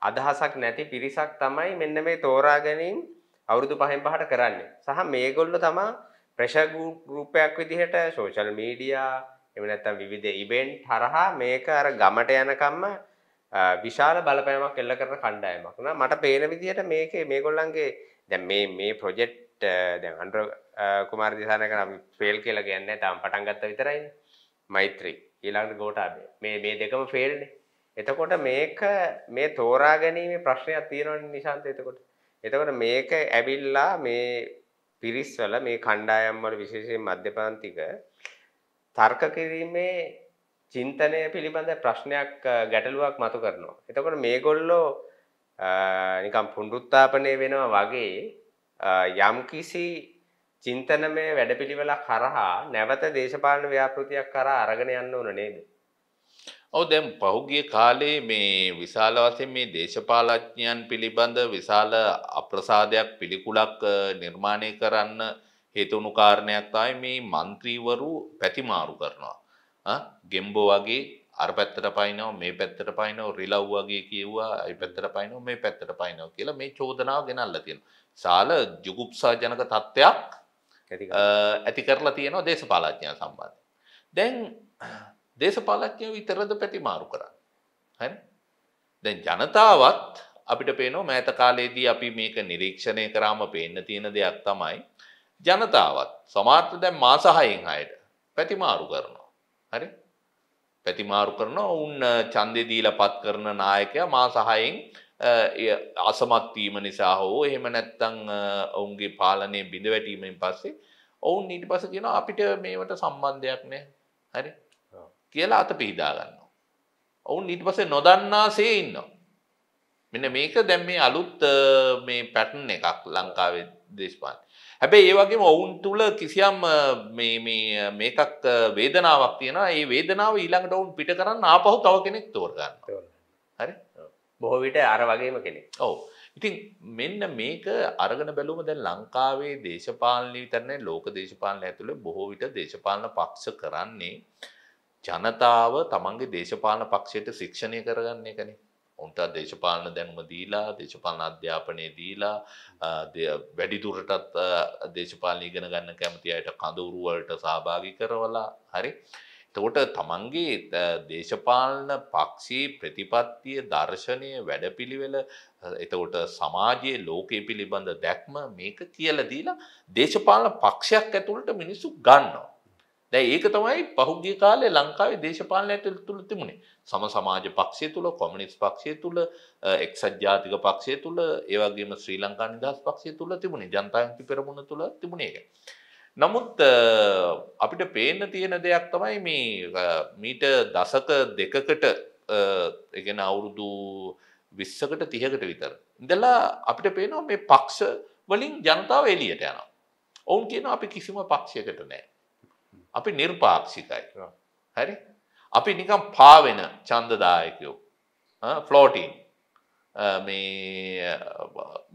අදහසක් නැති පිරිසක් තමයි මෙන්න මේ තෝරා ගැනීම අවුරුදු පහෙන් පහට කරන්නේ. සහ මේගොල්ලෝ තමයි ප්‍රෙෂර් ගෲප් එකක් විදිහට සෝෂල් මීඩියා එහෙම නැත්නම් විවිධ ඉවෙන්ට් හරහා මේක අර ගමට යනකම්ම විශාල බලපෑමක් එල්ල කරන කණ්ඩායමක්. මට පේන විදිහට මේකේ මේගොල්ලන්ගේ දැන් මේ මේ ප්‍රොජෙක්ට් දැන් අන්ඩ්‍ර කුමාර දිසානක නම් ෆෙල් කියලා කියන්නේ තාම පටන් ගත්ත විතරයි මෛත්‍රී ඊළඟට ගෝඨාභය මේ මේ දෙකම ෆෙල්නේ එතකොට මේක මේ තෝරා ගැනීම ප්‍රශ්නයක් තියෙනවනේ නිශාන්ත එතකොට එතකොට මේක ඇවිල්ලා මේ පිරිස්වල මේ කණ්ඩායම් වල විශේෂයෙන් මධ්‍යපන්තික තර්ක කිරීමේ චින්තනය පිළිබඳ ප්‍රශ්නයක් ගැටලුවක් මතු කරනවා. එතකොට මේගොල්ලෝ නිකම් පුණ්ඩුත්තාපනය වෙනවා වගේ යම්කිසි චින්තනමය වැඩපිළිවෙලක් කරහා නැවත දේශපාලන ව්‍යාපෘතියක් කරා අරගෙන යන්න ඕන නේද? ඔව් දැන් පහුගිය කාලේ මේ විශාල වශයෙන් මේ දේශපාලඥයන් පිළිබඳ විශාල අප්‍රසාදයක් පිළිකුලක් නිර්මාණය කරන්න හේතුණු කාරණයක් තමයි මේ മന്ത്രിවරු පැතිමාරු කරනවා. ගෙම්බෝ වගේ අර පැත්තට පයින්නෝ මේ පැත්තට පයින්නෝ රිලව් වගේ කියුවා ඒ පැත්තට පයින්නෝ මේ පැත්තට පයින්නෝ කියලා මේ චෝදනාව ගෙනල්ලා තියෙනවා. සාල ජුගුප්සා ජනක තත්ත්වයක් ඇති කරලා තියෙනවා දේශපාලඥයා සම්බන්ධයෙන්. දැන් දේශපාලඥයෝ විතරද පැතිමාරු කරන්නේ. හරි? දැන් ජනතාවත් අපිට පේනවා මෑත කාලේදී අපි මේක නිරීක්ෂණය කරාම පේන්න තියෙන දෙයක් තමයි ජනතාවත් සමහරට දැන් මාස 6න් 6ට පැතිමාරු කරනවා. හරි? පැතිමාරු කරනවා ඔවුන් ඡන්දේ දීලා පත් කරන නායකයා මා සහයෙන් අසමත් වීම නිසා හෝ එහෙම නැත්නම් ඔවුන්ගේ පාලනය බිඳ වැටීමෙන් පස්සේ ඔවුන් ඊට පස්සේ කියනවා අපිට මේවට සම්බන්ධයක් නැහැ. හරි? කියලා අත පිහිදා ගන්නවා. ඔවුන් ඊට පස්සේ නොදන්නාසේ ඉන්නවා. මෙන්න මේක දැන් මේ අලුත් මේ පැටර්න් එකක් ලංකාවේ දේශපාලන. හැබැයි ඒ වගේම ඔවුන් තුල කිසියම් මේ මේ මේකක් වේදනාවක් තියෙනවා. ඒ වේදනාව ඊළඟට ඔවුන් පිට කරන්න ආපහු තව කෙනෙක් තෝරගන්නවා. හරි? බොහෝ විට අර වගේම කෙනෙක්. ඔව්. ඉතින් මෙන්න මේක අරගෙන බැලුවම දැන් ලංකාවේ දේශපාලන විතරනේ ලෝක දේශපාලන ඇතුළේ බොහෝ විට දේශපාලන පක්ෂ කරන්නේ ජනතාව තමන්ගේ දේශපාලන පක්ෂයට ශික්ෂණය කරගන්න එකනේ. උන්ට දේශපාලන දැනුම දීලා දේශපාලන අධ්‍යාපනය දීලා වැඩිදුරටත් දේශපාලන ඉගෙන ගන්න කැමති අයට කඳවුරුවලට සහභාගි කරවලා හරි. තෝට තමන්ගේ දේශපාලන පක්ෂී ප්‍රතිපත්තිය දර්ශනය වැඩපිළිවෙල එතකොට සමාජයේ ලෝකය පිළිබඳ දැක්ම මේක කියල දීලා දේශපාලන පක්ෂයක් ඇතුළට මිනිස්සු ගන්නවා. දැ ඒක තමයි පහුගිය කාලේ ලංකාවේ දේශපාලනයට තුළ තිබුණේ සම සමාජ පක්ෂය තුළ කොමිනිස් පක්ෂය තුළ එක්සත් ජාතික පක්ෂය තුළ ඒවගේම ශ්‍රී ලංකා නිදහස් පක්ෂය තුළ තිබුණේ ජනතාන්ති පෙරමුණ තුළ තිබුණේ එක. නමුත් අපිට පේන්න තියෙන දෙයක් තමයි මේ මීට දසක දෙකකට එකෙන අවුරුදු විස්සකට තිහකට විතර. ඉඳලා අපිට පේනවා මේ පක්ෂ වලින් ජනතාව එලියට යනවා. ඔවුන් කියන අපි කිසිම පක්ෂයකට නෑ. අපි නිර්පාක්ෂිකයි. හරි අපි නිකම් පාවෙන චන්දදායකයෝ ෆ්ලෝටීන් මේ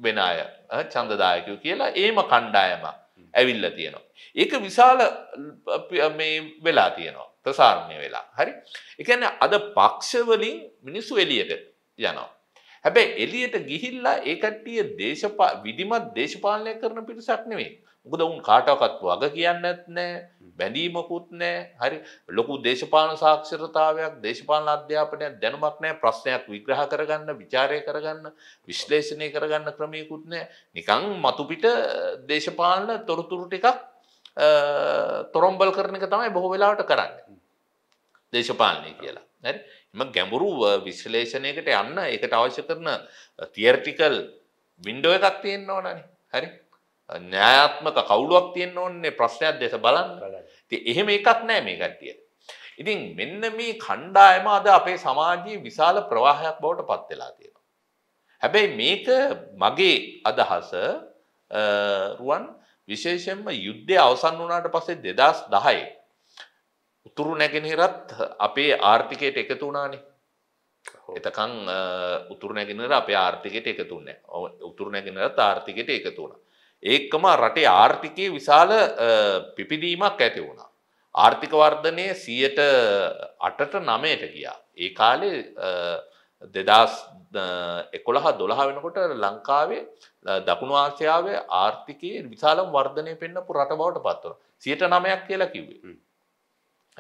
වෙන අය චන්දදායකයෝ කියලා ඒම කණ්ඩායම ඇවිල්ල තියෙනවා. ඒක විශාල වෙලා තියෙනවා ප්‍රසාරණය වෙලා හරි එකන්න අද පක්ෂවලින් මිනිස්සු එලියට යනවා. හැබැයි එලියට ගිහිල්ලා ඒ කට්ටිය දේශපා විධිමත් දේශපාලනය කරන පිරිසක් නෙමෙයි. මොකද උන් කාටවත් වග කියන්නත් නැහැ, බැඳීමකුත් නැහැ. හරි ලොකු දේශපාලන සාක්ෂරතාවයක්, දේශපාලන අධ්‍යාපනයක් දැනුමක් නැහැ. ප්‍රශ්නයක් විග්‍රහ කරගන්න, ਵਿਚාරය කරගන්න, විශ්ලේෂණය කරගන්න ක්‍රමයකුත් නැහැ. නිකන් මතුපිට දේශපාලන තොරතුරු ටිකක් තොරම්බල් කරන එක තමයි බොහෝ වෙලාවට කරන්නේ. දේශපාලනය කියලා. හරි ගැඹුරු විශ්ලේෂණයකට යන්න ඒකට අවශ්‍ය කරන තියර්ටිකල් වින්ඩෝ එකක් තියෙන්න්න ඕනන හරි න්‍යාත්මක කවුලුවක් තියෙන්න්න ඕන්නේ ප්‍රශ්නයක් දෙස බලන්න ති එහෙම එකක් නෑ මේ ගත්තිය. ඉතින් මෙන්න මේ කණ්ඩායම අද අපේ සමාජයේ විශාල ප්‍රවාහයක් බවට පත් වෙලා තියෙනවා. හැබැයි මේක මගේ අදහස රුවන් විශේෂෙන්ම යුද්ධය අවසන් වනාට පසේ දෙදස් දහයි උතුරු නැගෙනහිරත් අපේ ආර්ථිකයට එකතු වුණානේ එතකං උතුර නැගෙනර අප ආර්ථිකයට එකතුන්න උතුර නැගෙනරත් ආර්ථිකයට එකතු වුණ. ඒකම රටේ ආර්ථිකයේ විශාල පිපිදීමක් ඇති වුණා. ආර්ථික වර්ධනය සියට අටට නමයට ගියා. ඒ කාලෙ දෙදස් එකොළහ දොළහ වෙනකොට ලංකාවේ දකුණු ආසියාවේ ආර්ථිකයේ විශාලම් වර්ධනය පෙන්න්නපු රට බවට පත්වන සියට නමයක් කියලා කිවේ.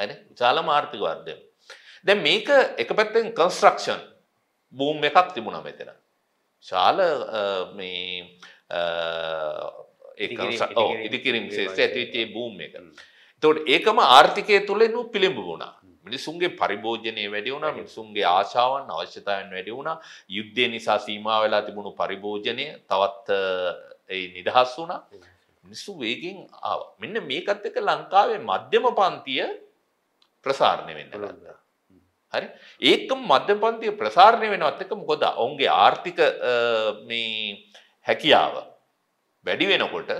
හරි විශාලම ආර්ථික වර්ධනය. දැන් මේක එක පැත්තෙන් කන්ස්ට්‍රක්ෂන් බූම් එකක් තිබුණා මෙතන. ශාල මේ ඉදිකිරීම් ශේෂ ඇතිවිචේ බූම් එක. තොට ඒකම ආර්ථිකය තුළෙන් වූ පිළිඹ වුණා. මිනිසුන්ගේ පරිභෝජනය වැඩි වුණා මිනිසුන්ගේ ආශාවන් අවශ්‍යතාවන් වැඩි වුණා යුද්ධය නිසා සීමා වෙලා තිබුණු පරිභෝජනය තවත් නිදහස් වුණා මිනිස්සු වේගෙන් ආවා මෙන්න මේකත් එක ලංකාවේ මධ්‍යම පන්තිය ප්‍රසාරණය වෙන්න ගත්තා. හරි ඒක මධ්‍ය පන්තිය ප්‍රසාරණය වෙනවත් එක මොකද ඔවුන්ගේ ආර්ථික මේ හැකියාව වැඩි වෙනකොට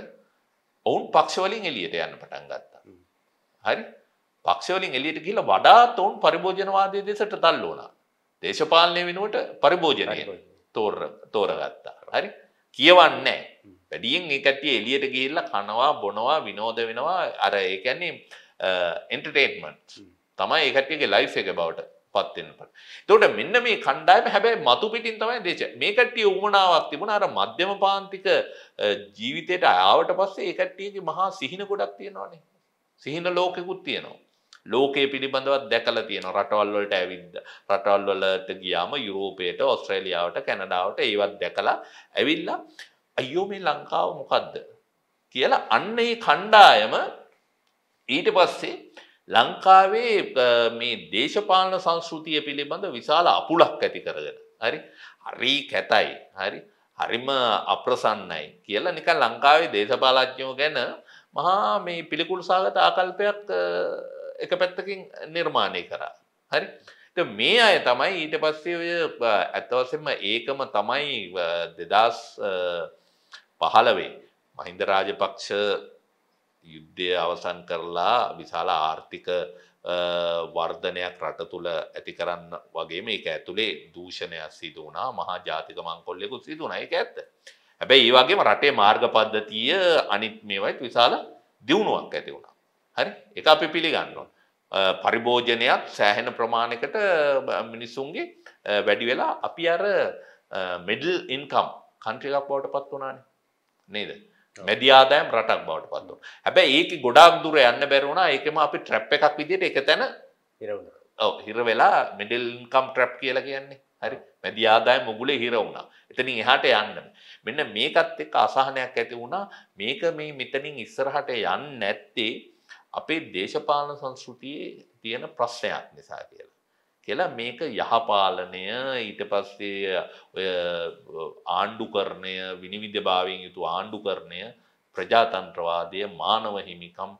ඔවුන් පක්ෂවලින් එලියට යන්න පටන් ගත්තා. හරි පක්ෂවලින් එලියට කියලා වඩාත් ඔවුන් පරිභෝජනවාදය දෙසට තල්ල වුණා. දේශපාලනය වෙනුවට පරිභෝජනය තෝරගත්තා. හරි කියවන්නේ වැඩියෙන් ඒ කට්ටිය එලියට ගිහිල්ලා කනවා බොනවා විනෝද වෙනවා අර ඒ කියන්නේ එන්ටර්ටේන්මන්ට්ස් තමයි ඒ කට්ටියගේ ලයිෆ් එක බවට පත් වෙනපට. එතකොට මෙන්න මේ කණ්ඩායම හැබැයි මතු පිටින් තමයි දේශ මේ කට්ටිය උමනාවක් තිබුණා අර මධ්‍යම පාන්තික ජීවිතයට ආවට පස්සේ ඒ කට්ටියගේ මහා සිහින ගොඩක් තියෙනවානේ. සිහින ලෝකෙකුත් තියෙනවා. ලෝකයේ පිළිබඳවත් දැකලා තියෙන රටවල් වලට ඇවිද්ද රටවල් වලට ගියාම යුරෝපයට ඔස්ට්‍රේලියාවට කැනඩාවට ඒවත් දැකලා ඇවිල්ලා අයියෝ මේ ලංකාව මොකද්ද කියලා අන්න ඒ කණ්ඩායම ඊට පස්සේ ලංකාවේ මේ දේශපාලන සංස්කෘතිය පිළිබඳ විශාල අපුලක් ඇති කරගෙන. හරි හරි කැතයි හරි හරිම අප්‍රසන්නයි කියලා නිකන් ලංකාවේ දේශපාලඥයෝ ගැන මහා මේ පිළිකුල් සාගත ආකල්පයක් එක පැත්තකින් නිර්මාණය කරා. හරි මේ අය තමයි ඊට පස්සේ ඔය ඇත්තවසෙන්ම ඒකම තමයි දෙදස් පහළවේ මහින්ද රාජපක්ෂ යුද්ධය අවසන් කරලා විශාල ආර්ථික වර්ධනයක් රට තුළ ඇති කරන්න වගේ මේ ඇතුළේ දූෂණයක් සිදු වුණා මහා ජාතික මංකොල්ලෙකුත් සිදුන එක ඇත්ත. හැබැයි ඒ වගේම රටේ මාර්ග පද්ධතිය අනිත් මේවයිත් විශාල දියුණුවක් ඇති වුණා. හරි එක අපි පිළිගන්නවා. පරිභෝජනයක් සෑහෙන ප්‍රමාණයකට මිනිස්සුන්ගේ වැඩි වෙලා අපි අර මෙඩල් ඉන්කම් කන්ට්‍රිකක් බවට පත් වනානේ නේද. මැදියාදෑම් රටක් බවට පත්ව. හැබැ ඒක ගොඩක් දුර යන්න බැරුණා ඒකම අපි ට්‍රැප් එකක් විදිට එක තැන හිර වෙලා මිඩල්කම් ට්‍රැප් කියලා කියන්නේ හරි මැදියාදාය මුගුල හිර වුණා එතනින් එහාට යන්න මෙන්න මේකත් එක් අසාහනයක් ඇති වුණා මේක මේ මෙතනින් ඉස්සරහට යන්න නැත්තේ අපේ දේශපාලන සංස්කෘතියේ තියෙන ප්‍රශ්නයක් නිසා කියලා කියලා මේක යහපාලනය ඊට පස්සේ ඔය ආණ්ඩුකරණය විනිවිධභාවයෙන් යුතු ආණ්ඩුකරණය ප්‍රජාතන්ත්‍රවාදය මානව හිමිකම්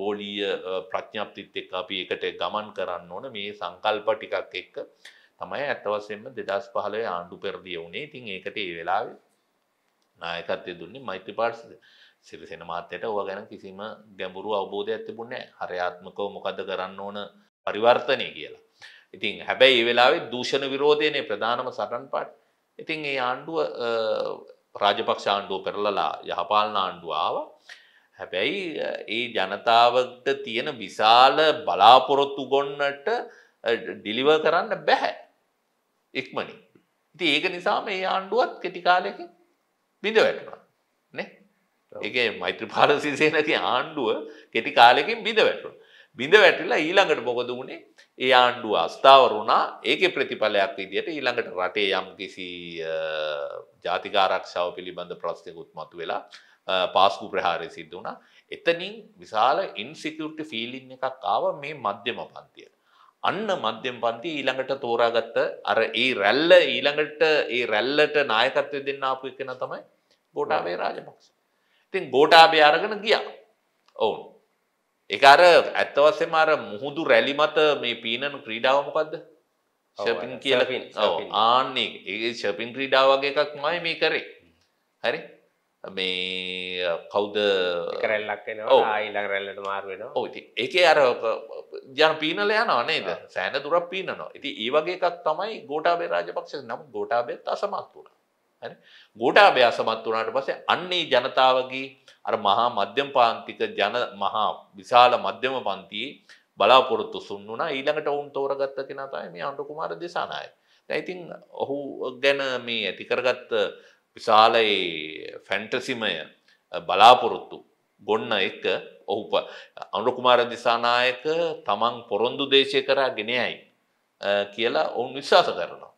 ගෝලීය ප්‍රඥප්තිත් එක් අපි එකට ගමන් කරන්න ඕන මේ සංකල්ප ටිකක් එක්ක තමයි ඇත්තවසෙන්ම දෙදස් පහලේ ආණ්ඩු පෙරදිය වුණේ ඉතින් ඒකට ඒ වෙලාව නායකත්ය දුන්නේ මෛත්‍ය පාර්ස සිරිසෙන මාත්‍යයට ඔව ගැන කිසිම ගැඹුරු අවබෝධයක් තිබුණේ හරයාත්මකව මොකද කරන්න ඕන පරිවර්තනය කියලා ඉතින් හැබැයි ඒ වෙලාවේ දූෂණ විරෝධයනේ ප්‍රධානම සටන් පාඩ. ඉතින් ඒ ආණ්ඩුව රාජපක්ෂ ආණ්ඩුව පෙරලලා යහපාලන ආණ්ඩුව ආවා. හැබැයි ඒ ජනතාවට තියෙන විශාල බලාපොරොත්තු ගොන්නට ඩිලිව කරන්න බැහැ. ඉක්මනින්. ඉතින් ඒක නිසා මේ ආණ්ඩුවත් කෙටි කාලයකින් බිඳ වැටුණා. නේ? ඒකේ මෛත්‍රීපාල සිසේනගේ ආණ්ඩුව කෙටි කාලෙකින් බිඳ වැටුණා. බිඳ වැටිලා ඊළඟට මොකද වුණේ ඒ ආණ්ඩුව අස්ථාවර වුණා ඒකේ ප්‍රතිඵලයක් විදිහට ඊළඟට රටේ යම් කිසි ජාතික ආරක්ෂාව පිළිබඳ ප්‍රශ්නයකුත් මතුවෙලා පාස්කු ප්‍රහාරය සිද්ධ වුණා. එතනින් විශාල ඉන්සිකියුරිටි ෆීලින් එකක් ආව මේ මධ්‍යම පන්තිය. අන්න මධ්‍යම පන්තිය ඊළඟට තෝරාගත්ත අර ඒ රැල්ල ඊළඟට ඒ රැල්ලට නායකත්වය දෙන්න ආපු එකන තමයි ගෝඨාභය රාජපක්ෂ. ඉතින් ගෝඨාභය අරගෙන ගියා. ඔවුන් ඒක අර ඇත්ත වශයෙන්ම අර මුහුදු රැලි මත මේ පීනන ක්‍රීඩාව මොකද්ද? ෂර්පින් කියලා කියන. ඔව් ආන්නේ ඒ ෂර්පින් ක්‍රීඩාව වගේ එකක් මම මේ කරේ. හරි? මේ කවුද කරල්ලක් වෙනවා ආයිලා කරල්ලට මාරු වෙනවා. ඔව් ඉතින් ඒකේ අර යන පීනල යනවා නේද? සෑහෙන දුරක් පීනනවා. ඉතින් ඒ වගේ එකක් තමයි ගෝඨාභය රාජපක්ෂ නම් ගෝඨාභයත් අසමත් වුණා. හරි ගෝඨාභ්‍යාසමත් වුණාට පස්සේ අන්නේ ජනතාවගේ අර මහා මධ්‍යම පාන්තික ජන මහා විශාල මධ්‍යම පන්තියේ බලාපොරොත්තු සුන් වුණා ඊළඟට ඔවුන් තෝරගත්ත කෙනා තමයි මේ අනුර කුමාර දෙසානායක. දැන් ඉතින් ඔහු ගැන මේ ඇති කරගත්ත විශාල ඒ ෆැන්ටසිමය බලාපොරොත්තු ගොන්න එක ඔහු අනුර කුමාර දිසානායක තමන් පොරොන්දු දේශය කරා ගෙනයයි කියලා ඔවුන් විශ්වාස කරනවා.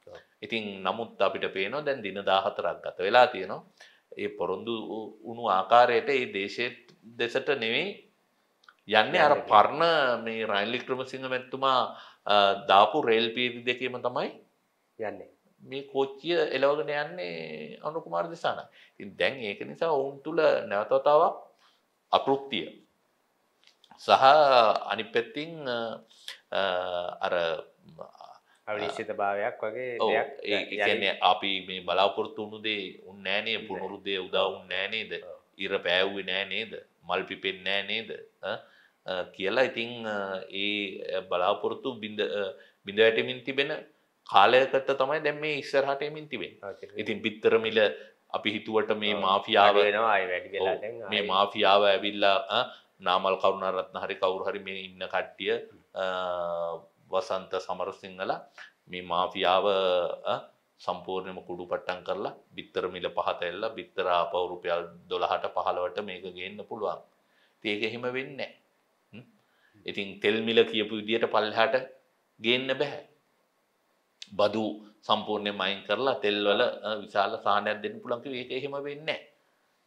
ඉතින් නමුත් අපිට පේනවා දැන් දින 14ක් ගත වෙලා තියෙනවා. ඒ පොරොන්දු වුණු ආකාරයට ඒ දේශයේ දෙසට නෙවෙයි යන්නේ අර පර්ණ මේ රයිල් වික්‍රමසිංහ මැතිතුමා දාපු රේල් පීරි දෙකේම තමයි යන්නේ. මේ කෝච්චිය එලවගෙන යන්නේ අනුර කුමාර දිසානා. ඉතින් දැන් ඒක නිසා ඔවුන් තුල නැවතතාවක් අපෘක්තිය සහ අනිත් පැත්තින් අර අවිනිශ්චිත භාවයක් වගේ ඒන්නේ අපි මේ බලාපොරොත්තු වුණු දේ උන්නෑනේ පුනරුදේ උදවුන් නෑනේද ඉර පෑව්වේ නෑ නේද මල් පිපෙන් නෑ නේද කියලා ඉතිං ඒ බලාපොරොත්තු බිඳ බිඳ වැටමින් තිබෙන කාලයකට තමයි දැම් මේ ඉස්සරහටමින් තිබෙන ඉතින් පිත්තරමිල අපි හිතුවට මේ මාෆියාව මේ මාෆියාව ඇවිල්ලා නාමල් කරුණරත්න හරි කවුරු හරි මේ ඉන්න කට්ටිය වසන්ත සමරසිංහල මේ මාෆියාව සම්පූර්ණයම කුඩු පට්ටන් කරලා බිත්තර මිල පහත එල්ල බිත්තර ආපව රුපියල් 12ට 15ට මේක ගේන්න පුළුවන්. ඒක එහෙම වෙන්නේ නැහැ. ඉතින් තෙල් මිල කියපු විදියට පල්ලෙහාට ගේන්න බෑ. බදු සම්පූර්ණයෙන්ම අයින් කරලා තෙල් වල විශාල සාහනයක් දෙන්න පුළුවන් කිව්ව ඒක එහෙම වෙන්නේ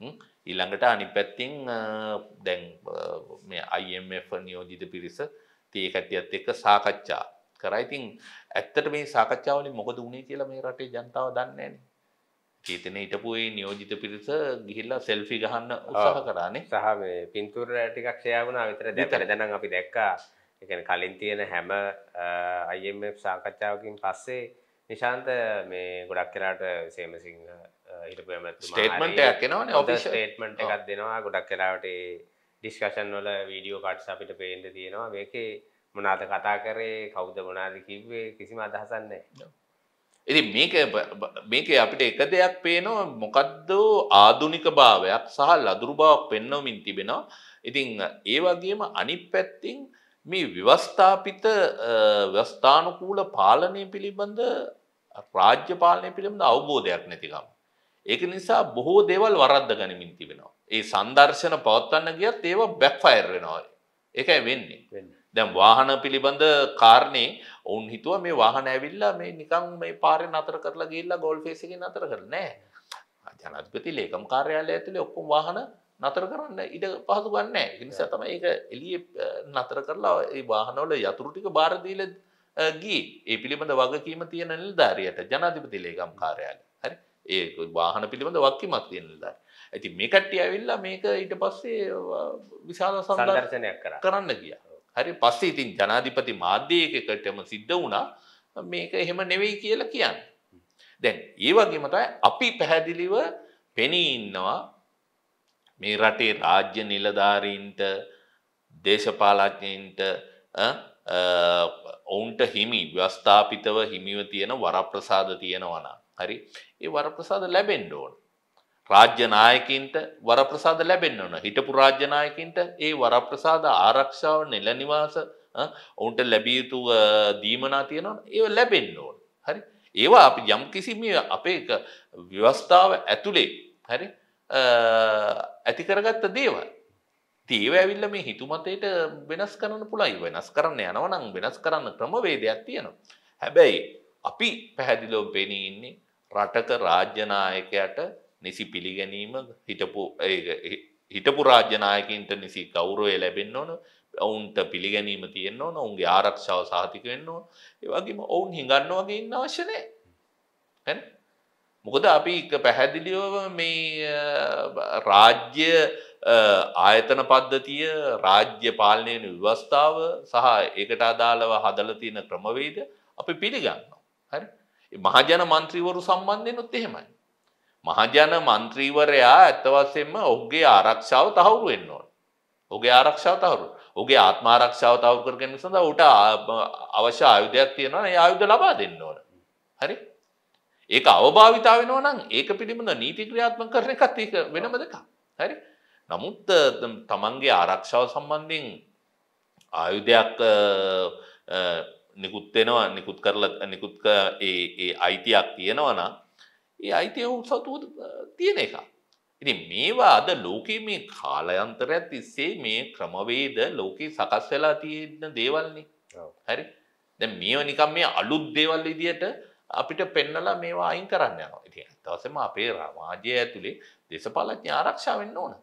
නැහැ. ඊළඟට අනිත් පැත්තෙන් දැන් මේ IMF නියෝජිත පිරිස තේ කැටියත් එක්ක සාකච්ඡා කරා. ඉතින් ඇත්තට මේ සාකච්ඡාව වලින් මොකද වුනේ කියලා මේ රටේ ජනතාව දන්නේ නැහැ. චේතන හිටපු ඒ නියෝජිත පිරිස ගිහිල්ලා සෙල්ෆි ගහන්න උත්සාහ කරානේ. සහ මේ පින්තූර ටිකක් ෂෙයා වුණා විතර දැක්කද? දැන් අපි දැක්කා. ඒ කියන්නේ කලින් තියෙන හැම IMF සාකච්ඡාවකින් පස්සේ නිශාන්ත මේ ගොඩක් කරාට සේමසිංහ හිටපු ඇමතුමා ස්ටේට්මන්ට් එකක් එනවනේ ඔෆිෂල් ස්ටේට්මන්ට් එකක් දෙනවා ගොඩක් කරාට ඩිස්කෂන් වල වීඩියෝ කට්ස් අපිට පේන්න තියෙනවා මේකේ මොනාද කතා කරේ කවුද මොනාද කිව්වේ කිසිම අදහසක් නැහැ. ඉතින් මේක මේක අපිට එක දෙයක් පේනවා මොකද්ද ආධුනික භාවයක් සහ ලදුරු බවක් පෙන්වමින් තිබෙනවා. ඉතින් ඒ වගේම අනිත් පැත්තෙන් මේ ව්‍යවස්ථාපිත ව්‍යවස්ථානුකූල පාලනය පිළිබඳ රාජ්‍ය පාලනය පිළිබඳ අවබෝධයක් නැතිකම. ඒක නිසා බොහෝ දේවල් වරද්ද ගනිමින් තිබෙනවා. ඒ සංදර්ශන පවත්වන්න ගියත් ඒව බැක්ෆයර් වෙනවා. ඒකයි වෙන්නේ. දැන් වාහන පිළිබඳ කාරණේ ඔවුන් හිතුවා මේ වාහන ඇවිල්ලා මේ නිකන් මේ පාරේ නතර කරලා ගිහිල්ලා ගෝල් ෆේස් එකේ නතර කරන්නේ නැහැ. ජනාධිපති ලේකම් කාර්යාලය ඇතුලේ ඔක්කොම වාහන නතර කරන්න ඉඩ පහසු ගන්න නැහැ. ඒ නිසා තමයි ඒක එළියේ නතර කරලා ඒ වාහනවල යතුරු ටික බාර දීලා ගියේ. ඒ පිළිබඳ වගකීම තියෙන නිලධාරියට ජනාධිපති ලේකම් කාර්යාලය. හරි. ඒ වාහන පිළිබඳ වගකීමක් තියෙන නිලධාරිය. ඇති මේ කට්ටිය ඇවිල්ලා මේක ඊට පස්සේ විශාල සංදර්ශනයක් කර කරන්න ගිය හරි පස්සේ ඉතින් ජනාධිපති මාධ්‍යයකකටම සිද්ධ වුණා මේක එහෙම නෙවෙයි කියලා කියන්න දැන් ඒ වගේමතයි අපි පැහැදිලිව පෙනී ඉන්නවා මේ රටේ රාජ්‍ය නිලධාරීන්ට දේශපාලඥයින්ට ඔවුන්ට හිමි ව්‍යස්ථාපිතව හිමිව තියෙන වරප්‍රසාද තියෙනවනා හරි ඒ වරප්‍රසාද ලැබෙන්ඩ ඕන රාජ්‍ය නායකින්ට වරප්‍රසාද ලැබෙන්න ඕන. හිටපු රාජ්‍ය නායකින්ට ඒ වරප්‍රසාද ආරක්ෂාව නෙළ නිවාස ඔවුන්ට ලැබිය යුතු දීමනා තියෙනවා. ඒව ලැබෙන්න ඕන. හරි? ඒවා අපි යම් කිසිම අපේ ව්‍යවස්ථාව ඇතුලේ හරි? ඇති කරගත්ත දේවල්. ඒව ඇවිල්ලා මේ හිතුමතේට වෙනස් කරන්න පුළුවන්. වෙනස් කරන්න යනවා නම් වෙනස් කරන්න ක්‍රමවේදයක් තියෙනවා. හැබැයි අපි පැහැදිලිව පෙනී ඉන්නේ රටක රාජ්‍ය නායකයාට නිසි පිළිගැනීම හිටපු හිටපු රාජ්‍යනායකින්ට නිසි ගෞරවය ලැබෙන්න ඕන ඔවුන්ට පිළිගැනීම තියෙන්න ඕන ඔවුන්ගේ ආරක්ෂාව සාතික වෙන්න ඕන ඒ වගේම ඔවුන් හිඟන්න වගේ ඉන්න අවශ්‍ය නැහැ මොකද අපි පැහැදිලිව මේ රාජ්‍ය ආයතන පද්ධතිය රාජ්‍ය පාලනයන ව්‍යවස්ථාව සහ ඒකට අදාළව හදලා තියෙන ක්‍රමවේද අපි පිළිගන්නවා හරි මහජන මන්ත්‍රීවරු සම්බන්ධයෙන් උත් එහෙමයි මහජන මන්ත්‍රීවරයා ඇත්ත වශයෙන්ම ඔහුගේ ආරක්ෂාව තහවුරු වෙන්න ඕන. ඔහුගේ ආරක්ෂාව තහවුරු. ඔහුගේ ආත්ම ආරක්ෂාව තහවුරු කර ගැනීම සඳහා ඌට අවශ්‍ය ආයුධයක් තියෙනවා නම් ඒ ආයුධ ලබා දෙන්න ඕන. හරි? ඒක අවභාවිතා වෙනවා නම් ඒක පිළිබඳ නීති ක්‍රියාත්මක කරන එකත් ඒක වෙනම දෙකක්. හරි? නමුත් තමන්ගේ ආරක්ෂාව සම්බන්ධයෙන් ආයුධයක් නිකුත් වෙනවා නිකුත් කරලා නිකුත් ඒ ඒ අයිතියක් තියෙනවා නම් ඒ අයිතිය උත්සතුව තියෙන එක. ඉති මේවා අද ලෝකයේ මේ කාලයන්තරයක් තිස්සේ මේ ක්‍රමවේද ලෝකයේ සකස් වෙලා තියෙන දේවල්න්නේ හරි දැ මේෝ නිකම් මේ අලුත් දේවල් විදියට අපිට පෙන්නලා මේවා අයින් කරන්න යනවා ඉති තවසම අපේ රාමාජය ඇතුළේ දෙසපාලඥ ආරක්ෂා වෙන්න ඕන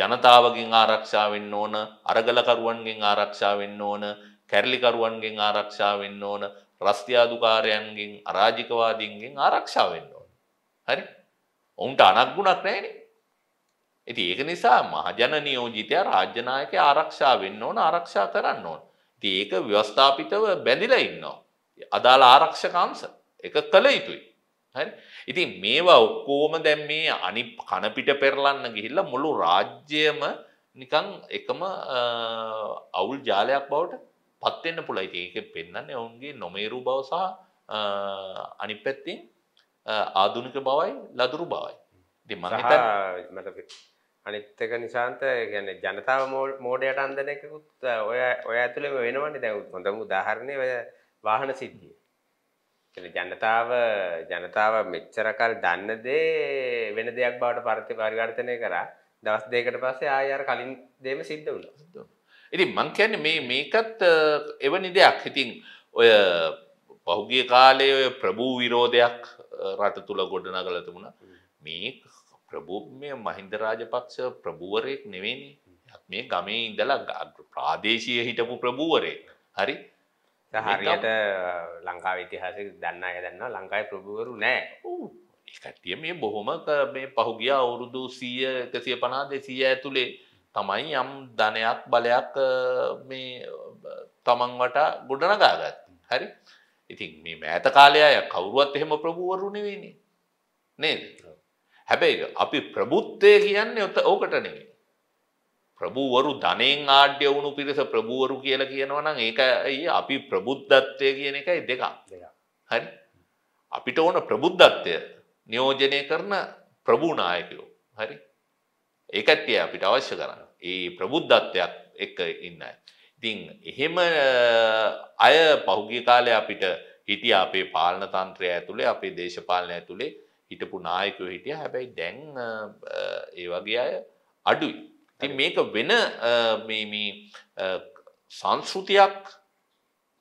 ජනතාවගෙන් ආරක්ෂා වෙන්න ඕන අරගලකරුවන්ගෙන් ආරක්ෂා වෙන්න ඕන කැරලිකරුවන්ගෙන් ආරක්ෂා වෙන්න ඕන රස්තියාදුකාරයන්ගෙන් අරාජිකවාදීන්ගෙන් ආරක්ෂා වෙන්න හරි ඔවුන්ට අනක්ගුණක් නෑනේ ඉතින් ඒක නිසා මහජන නියෝජිතයා රාජ්‍ය නායකයා ආරක්ෂා වෙන්න ඕන ආරක්ෂා කරන්න ඕන ඉතින් ඒක ව්‍යවස්ථාපිතව බැඳිලා ඉන්නවා අදාළ ආරක්ෂක අංශ ඒක කළ යුතුයි හරි ඉතින් මේවා ඔක්කොම දැන් මේ අනි කන පිට පෙරලන්න ගිහිල්ලා මුළු රාජ්‍යයම නිකන් එකම අවුල් ජාලයක් බවට පත් වෙන්න පුළුවන්. ඉතින් ඒක පෙන්වන්නේ ඔවුන්ගේ නොමේරු බව සහ අනිත් පැත්තෙන් ආදුනික බවයි ලදුරු බවයි. ඉතින් මම හිතන්නේ මට අනිත් එක නිසාන්ත يعني ජනතාව මෝඩයට අන්දන එකකුත් ඔය ඔය ඇතුළේම වෙනවනේ දැන් හොඳම උදාහරණේ ඔය වාහන සිද්ධිය. ඒ ජනතාව ජනතාව මෙච්චර කල් දන්න දේ වෙන දෙයක් බවට පරිවර්තනය කරා දවස් දෙකකට පස්සේ ආයෙ අර කලින් දෙම සිද්ධ වුණා. ඉතින් මං කියන්නේ මේ මේකත් එවැනි දෙයක්. ඉතින් ඔය පහුගිය කාලේ ඔය ප්‍රභූ විරෝධයක් රට තුළ ගොඩනා කළ තිබුණ මේ ප්‍රභූමය මහින්ද රාජපක්ෂ ප්‍රභුවරයෙක් නෙවෙනි මේ ගමේ ඉඳලා ප්‍රාදේශය හිටපු ප්‍රභූවරයෙක් හරි හරියට ලංකා ඉතිහාස දන්න අය දන්න ලංකායි ප්‍රභූවරු නෑ එකටිය මේ බොහොම මේ පහුගිය අවුරුදු සීය එකසිය පනා දෙසීය ඇතුළේ තමයි යම් ධනයක් බලයක් මේ තමන් වට ගොඩනගාගත් හරි ඉතින් මේ මෑත කාලය අය කවුරුවත් එහෙම ප්‍රභූවරුණවෙනි නේද හැබැයි අපි ප්‍රබුද්ධය කියන්නේ ඔත ඕකට නෙමේ ප්‍රභූවරු ධනෙන් ආඩ්‍ය වුණු පිරිස ප්‍රභූවරු කියලා කියනවා නම් ඒක අපි ප්‍රබුද්ධත්වය කියන එකයි දෙකක් හරි අපිට ඕන ප්‍රබුද්ධත්වය නියෝජනය කරන ප්‍රභූනායකයෝ හරි ඒකත් අපිට අවශ්‍ය කරන්න ඒ ප්‍රබුද්ධත්වයක් එක්ක ඉන්නයි ඉතින් එහෙම අය පහුගිය කාලේ අපිට හිටිය අපේ පාලන තන්ත්‍රය ඇතුළේ අපේ දේශපාලන ඇතුළේ හිටපු නායකයෝ හිටිය හැබැයි දැන් ඒ වගේ අය අඩුයි. ඉතින් මේක වෙන සංස්කෘතියක්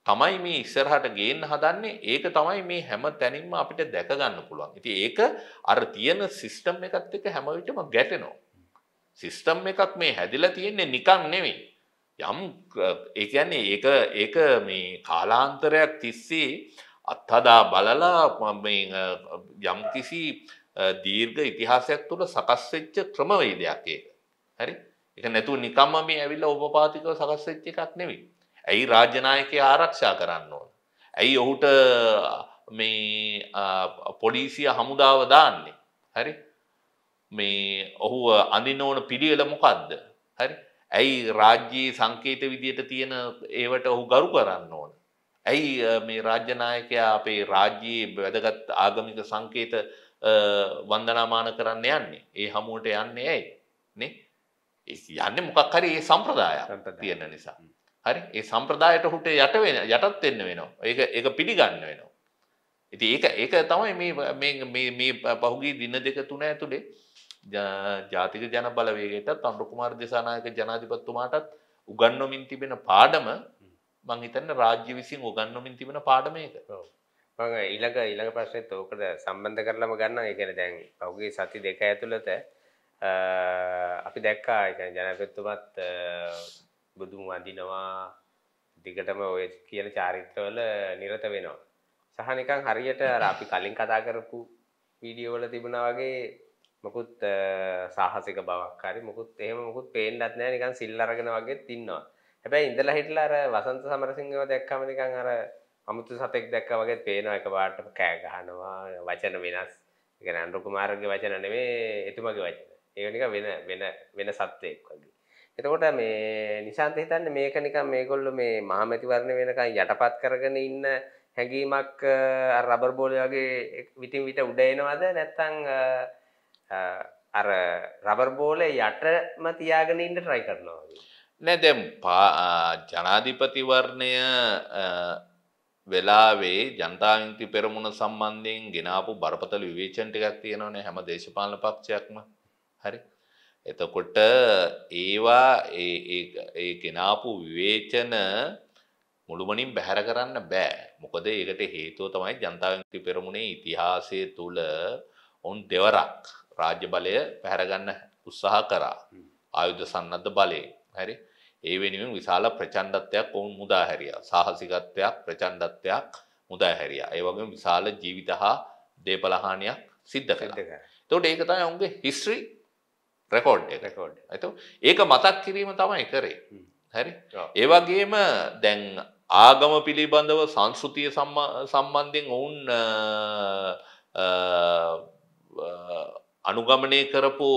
තමයි මේ ඉස්සරහට ගේන්න හදන්නේ ඒක තමයි මේ හැම තැනින්ම අපිට දැක ගන්න පුළුවන්. ඉතින් ඒක අර තියෙන සිස්ටම් එකත් එක්ක හැම විටම ගැටෙනවා. සිස්ටම් එකක් මේ හැදිලා තියෙන්නේ නිකන් නෙවෙයි. යම් ඒන්නේ ඒක ඒක මේ කාලාන්තරයක් තිස්සේ අත්හදා බලලා යම් කිසි දීර්ඝ ඉතිහාසයක් තුළ සකස්වෙච්ච ක්‍රමවේදයක් ඒක හරි එක නැතු නිකම්ම මේ ඇවිල්ලා උපපාතිකව සකස්වෙච්ච එකක් නෙවෙයි ඇයි රාජනායකය ආරක්ෂා කරන්න ඕන ඇයි ඔහුට මේ පොලිසිය හමුදාව දාන්නේ හරි මේ ඔහු අඳින්න ඕන පිළිවෙල මොකක්ද හරි ඇයි රාජ්‍යයේ සංකේත විදියට තියෙන ඒවට ඔහු ගරු කරන්න ඕන. ඇයි මේ රාජ්‍යනායකයා අපේ රාජ්‍යයේ වැදගත් ආගමික සංකේත වන්දනාමාන කරන්න යන්නේ. ඒ හමුවට යන්නේ ඇයි? නේ? යන්නේ මොකක් හරි ඒ සම්ප්‍රදායක් තියෙන නිසා. හරි? ඒ සම්ප්‍රදායට හුට යට වෙන යටත් වෙන්න වෙනවා. ඒක ඒක පිළිගන්න වෙනවා. ඉතින් ඒක ඒක තමයි මේ මේ මේ පහුගිය දින දෙක තුන ඇතුලේ ජාතික ජන බලවේගයටත් අනුකුමාර් දෙසානායක ජනාධිපත්තුමාටත් උගන්නොමින් තිබෙන පාඩම මංහිතන්න රාජ්‍ය විසින් උගන්නොමින් තිබෙන පාඩමයක මඟ ඉලක ඉලක ප්‍රශ්නත් ඕකට සම්බන්ධ කරලම ගන්න එකන දැන් පවගේ සති දෙක ඇතුළත අපි දැක්කා එක ජනපත්තුමත් බුදුන් වදිනවා දිගටම ඔය කියන චාරිත්‍රවල නිරත වෙනවා සහනිකං හරියට අපි කලින් කතා කරපු වීඩියෝවල තිබුණ වගේ මොකුත් සාහසික බවක් හරි මොකුත් එහෙම මොකුත් පේන්නත් නෑ නිකන් සිල් අරගෙන වගේ ඉන්නවා. හැබැයි ඉඳලා හිටලා අර වසන්ත සමරසිංහව දැක්කම නිකන් අර අමුතු සතෙක් දැක්කා වගේ පේනවා එකපාරට කෑ ගහනවා වචන වෙනස්. ඒ කියන්නේ අනුර කුමාරගේ වචන නෙමෙයි එතුමාගේ වචන. ඒක නිකන් වෙන වෙන වෙන සත්වයක් වගේ. එතකොට මේ නිශාන්ත හිතන්නේ මේක නිකන් මේගොල්ලෝ මේ මහමැතිවරණ වෙනකන් යටපත් කරගෙන ඉන්න හැඟීමක් අර රබර් බෝලේ වගේ විටින් විට උඩ එනවද නැත්නම් අර රබර් බෝලය යටම තියාගෙන ඉන්න ට්‍රයි කරනවා නෑ දැම් ජනාධිපතිවර්ණය වෙලාවේ ජනතාවින්ති පෙරමුණ සම්බන්ධයෙන් ගෙනාපු බරපතල විවේචන්ට එකක් තියෙනවනේ හැම දේශපාලන පක්ෂයක්ම හරි එතකොට ඒවා ඒ ගෙනාපු විවේචන මුළුමනින් බැහැර කරන්න බෑ මොකද ඒකට හේතුව තමයි ජනතාවන්ති පෙරමුණේ ඉතිහාසය තුළ ඔවුන් දෙවරක් රාජ්‍ය බලය පැහැරගන්න උත්සාහ කරා ආයුධ සන්නද්ධ බලය හැරි ඒ වෙනුවෙන් විශාල ප්‍රචණ්ඩත්වයක් ඔවුන් මුදා හැරියා සාහසිකත්වයක් ප්‍රචණ්ඩත්වයක් මුදා හැරියා ඒ වගේම විශාල ජීවිත හා දේපලහානියක් සිද්ධ කළා එතකොට ඒක තමයි ඔවුන්ගේ හිස්ටරි රෙකෝඩ් එක රෙකෝඩ් එතකොට ඒක මතක් කිරීම තමයි කරේ හරි ඒ වගේම දැන් ආගම පිළිබඳව සංස්කෘතිය සම්බන්ධයෙන් ඔවුන් අනුගමනය කරපු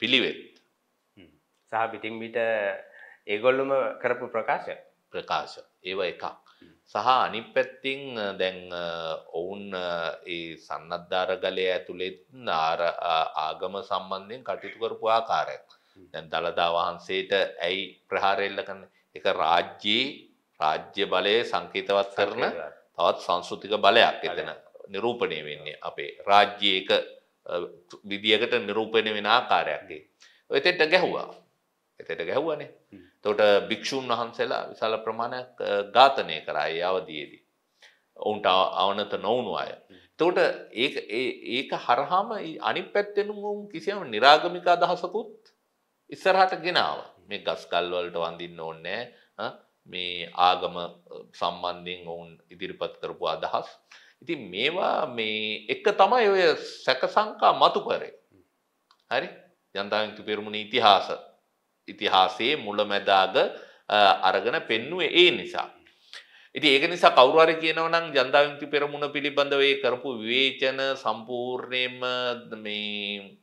පිළිවෙත් සහ පිටින් පිට ඒගොල්ලම කරපු ප්‍රකාශ ප්‍රකාශ ඒව එකක් සහ අනි පැත්තිං දැන් ඔවුන් ඒ සන්නද්ධාර ගලය ඇතුළෙත් ආර ආගම සම්බන්ධයෙන් කටයුතු කරපු ආකාරයක් දැන් දළදා වහන්සේට ඇයි ප්‍රහාරෙල්ල කන්න එක රාජ්‍යයේ රාජ්‍ය බලය සංකීතවත් කරන තවත් සංස්ෘතික බලයක් එතන නිරූපණය වෙන්නේ අපේ රාජ්‍යයක විදිියකට නිරූපණය වෙන ආකාරයක්ගේ. එතෙන්ට ගැහ්වා එතට ගැහ්වනේ තොට භික්‍ෂූන් වහන්සේලා විශාල ප්‍රමාණයක් ඝාතනය කරයි අවදයේදී. ඔවුන්ට අවනත නොවුණු අය. තෝට ඒක හරහාම අනි පැත්තෙනුම් කිසියම නිරාගමික අදහසකුත් ඉස්සරහට ගෙනාව මේ ගස්කල්වලට වඳින්න ඕන්නෑ මේ ආගම සම්බන්ධයෙන් ඔවුන් ඉදිරිපත් කරපු අදහස්. ඉතින් මේවා මේ එක තමයි ඔය සැකසංකා මතු කරේ. හරි ජනතාවන්තු පෙරමුණ ඉතිහාස ඉතිහාසයේ මුලමැදාග අරගෙන පෙන්නුවේ ඒ නිසා. ඉතින් ඒක නිසා කවුරු හරි කියනවා නම් ජනතා විමුක්ති පෙරමුණ පිළිබඳව ඒ කරපු විවේචන සම්පූර්ණයෙන්ම මේ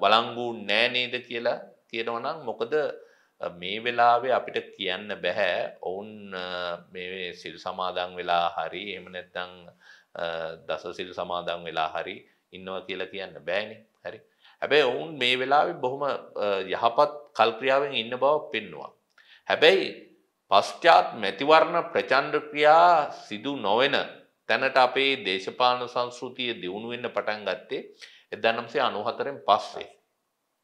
වළංගු නෑ නේද කියලා කියනවා නම් මොකද මේ වෙලාවේ අපිට කියන්න බැහැ ඔවුන් මේ සිල් සමාදන් වෙලා හරි එහෙම නැත්නම් දස සිල් සමාදන් වෙලා හරි ඉන්නවා කියලා කියන්න බෑනේ හරි හැබැයි ඔවුන් මේ වෙලාවේ බොහොම යහපත් කල්ක්‍රියාවෙන් ඉන්න බව පෙන්නවා හැබැයි පශ්චාත් මැතිවරණ ප්‍රචණ්ඩ ක්‍රියා සිදු නොවන තැනට අපේ දේශපාලන සංස්කෘතිය දියුණු වෙන්න පටන් ගත්තේ 1994න් පස්සේ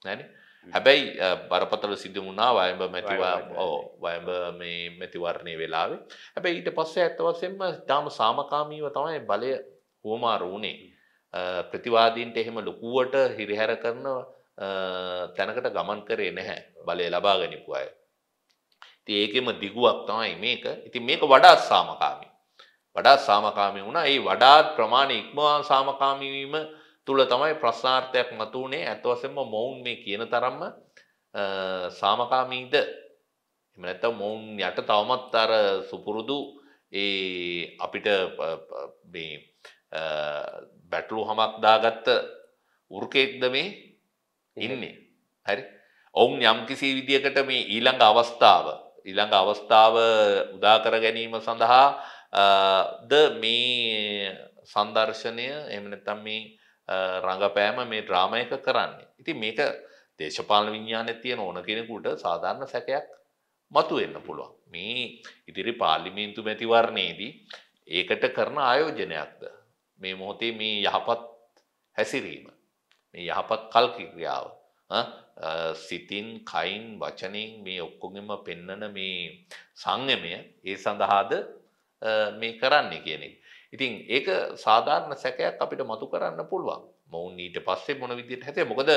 නේද Mm. හැබැයි බරපතල සිදුමුණා වයඹ මැතිවා ඕ වයඹ මේ මැතිවරණය වෙලාවේ හැබැයි ඊට පස්සේ ඇත්තවසෙන්ම තාම සාමකාමීව තමයි බලය හුවමාරුණේ mm. ප්‍රතිවාදීන්ට එහෙම ලොකුවට හිරිහැර කරන තැනකට ගමන් කරේ නැහැ බලය ලබා ගනිපු අය ඒකෙම දිගුවක් තමයි මේක ඉතින් මේක වඩාත් සාමකාමී වඩාත් සාමකාමී වුණා ඒ වඩාත් ප්‍රමාණ ඉක්මවා සාමකාමීවීම තුළ තමයි ප්‍රශ්නාර්ථයක් මතුවනේ ඇත්වසෙන්ම මොවුන් මේ කියන තරම්ම සාමකාමීද එම නැත්තම් මොවුන් යට තවමත් අර සුපුරුදු ඒ අපිට මේ බැටලු හමක් දාගත්ත උර්කෙක්ද මේ ඉන්නේ හරි ඔවුන් යම්කිසි විදිකට මේ ඊළඟ අවස්ථාව ඊළඟ අවස්ථාව උදාකර ගැනීම සඳහා ද මේ සංදර්ශනය එමනතම් මේ රඟපෑම මේ ඩ්‍රාමයක කරන්නේ. ඉතින් මේක දේශපාලන විඤ්ඥානය තියෙන ඕන කෙනෙකුට සාධාරණ සැකයක් මතු වෙන්න පුළුවන්. මේ ඉදිරි පාර්ලිමේන්තු මැතිවරණයේදී ඒකට කරන ආයෝජනයක්ද. මේ මොහොතේ මේ යහපත් හැසිරීම. මේ යහපත් කල් කික්‍රියාව. සිතින් කයින් වචනින් මේ ඔක්කොගෙම පෙන්නන මේ සංයමය ඒ සඳහාද මේ කරන්නේ කියනෙක්. ඉතින් ඒක සාධාරණ සැකයක් අපිට මතු කරන්න පුළුවන් මොවුන් ඊට පස්සේ මොන විදියට හැතේ මොකද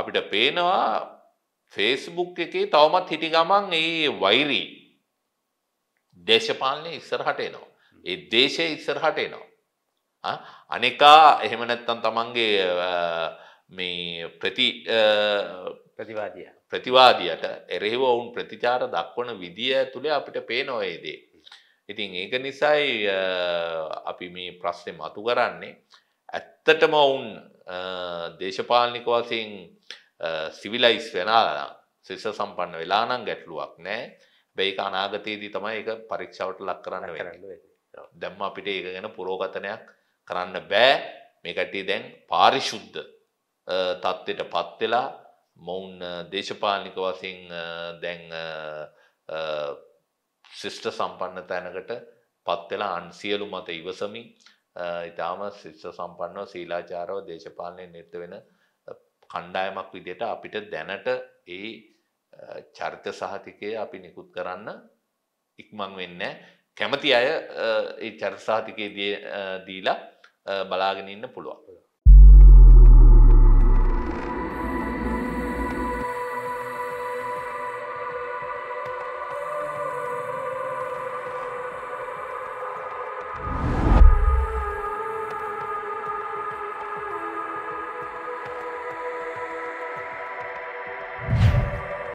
අපිට පේනවා ෆේස්බුක් එකේ තවමත් හිටි ගමන් ඒ වෛරී දේශපාලනය ඉස්සරහට එනවා. ඒ දේශය ඉස්සරහට එනවා. අනෙකා එහෙම නැත්තම් තමන්ගේ මේ ප්‍රති ප්‍රතිවාදිය ප්‍රතිවාදියට එරෙහිව ඔවුන් ප්‍රතිචාර දක්වන විදිය තුළේ අපිට පේනොයේදේ. ඉතින් ඒක නිසයි අපි මේ ප්‍රශ්නය මතු කරන්නේ ඇත්තටම ඔවුන් දේශපාලනික වසින් සිවිලයිස් වෙනලා ශිෂ සම්පන්න වෙලානම් ගැටලුවක් නෑ බැයික අනාගතයේදී තමයි එක පරීක්ෂාවට ලක් කරන්න වෙරල්ල දැම්ම අපිට ඒක ගැන පුරෝගතනයක් කරන්න බෑ මේකටේ දැන් පාරිශුද්ධ තත්ත්වයට පත්වෙලා මොවුන් දේශපාලික වසින් දැන් ශිෂ්ට සම්පන්න තැනකට පත්වෙලා අන් සියලු මත ඉවසමින් ඉතාම ශිෂ්ට සම්පන්නව සීලාචාරව දේශපාලනය නිර්ත වෙන කණ්ඩායමක් විදියට අපිට දැනට ඒ චරිත සහතිකය අපි නිකුත් කරන්න ඉක්මං වෙන්න කැමති අය ඒ චරිත සහතිකේ දීලා බලාගෙන ඉන්න පුළුවන්.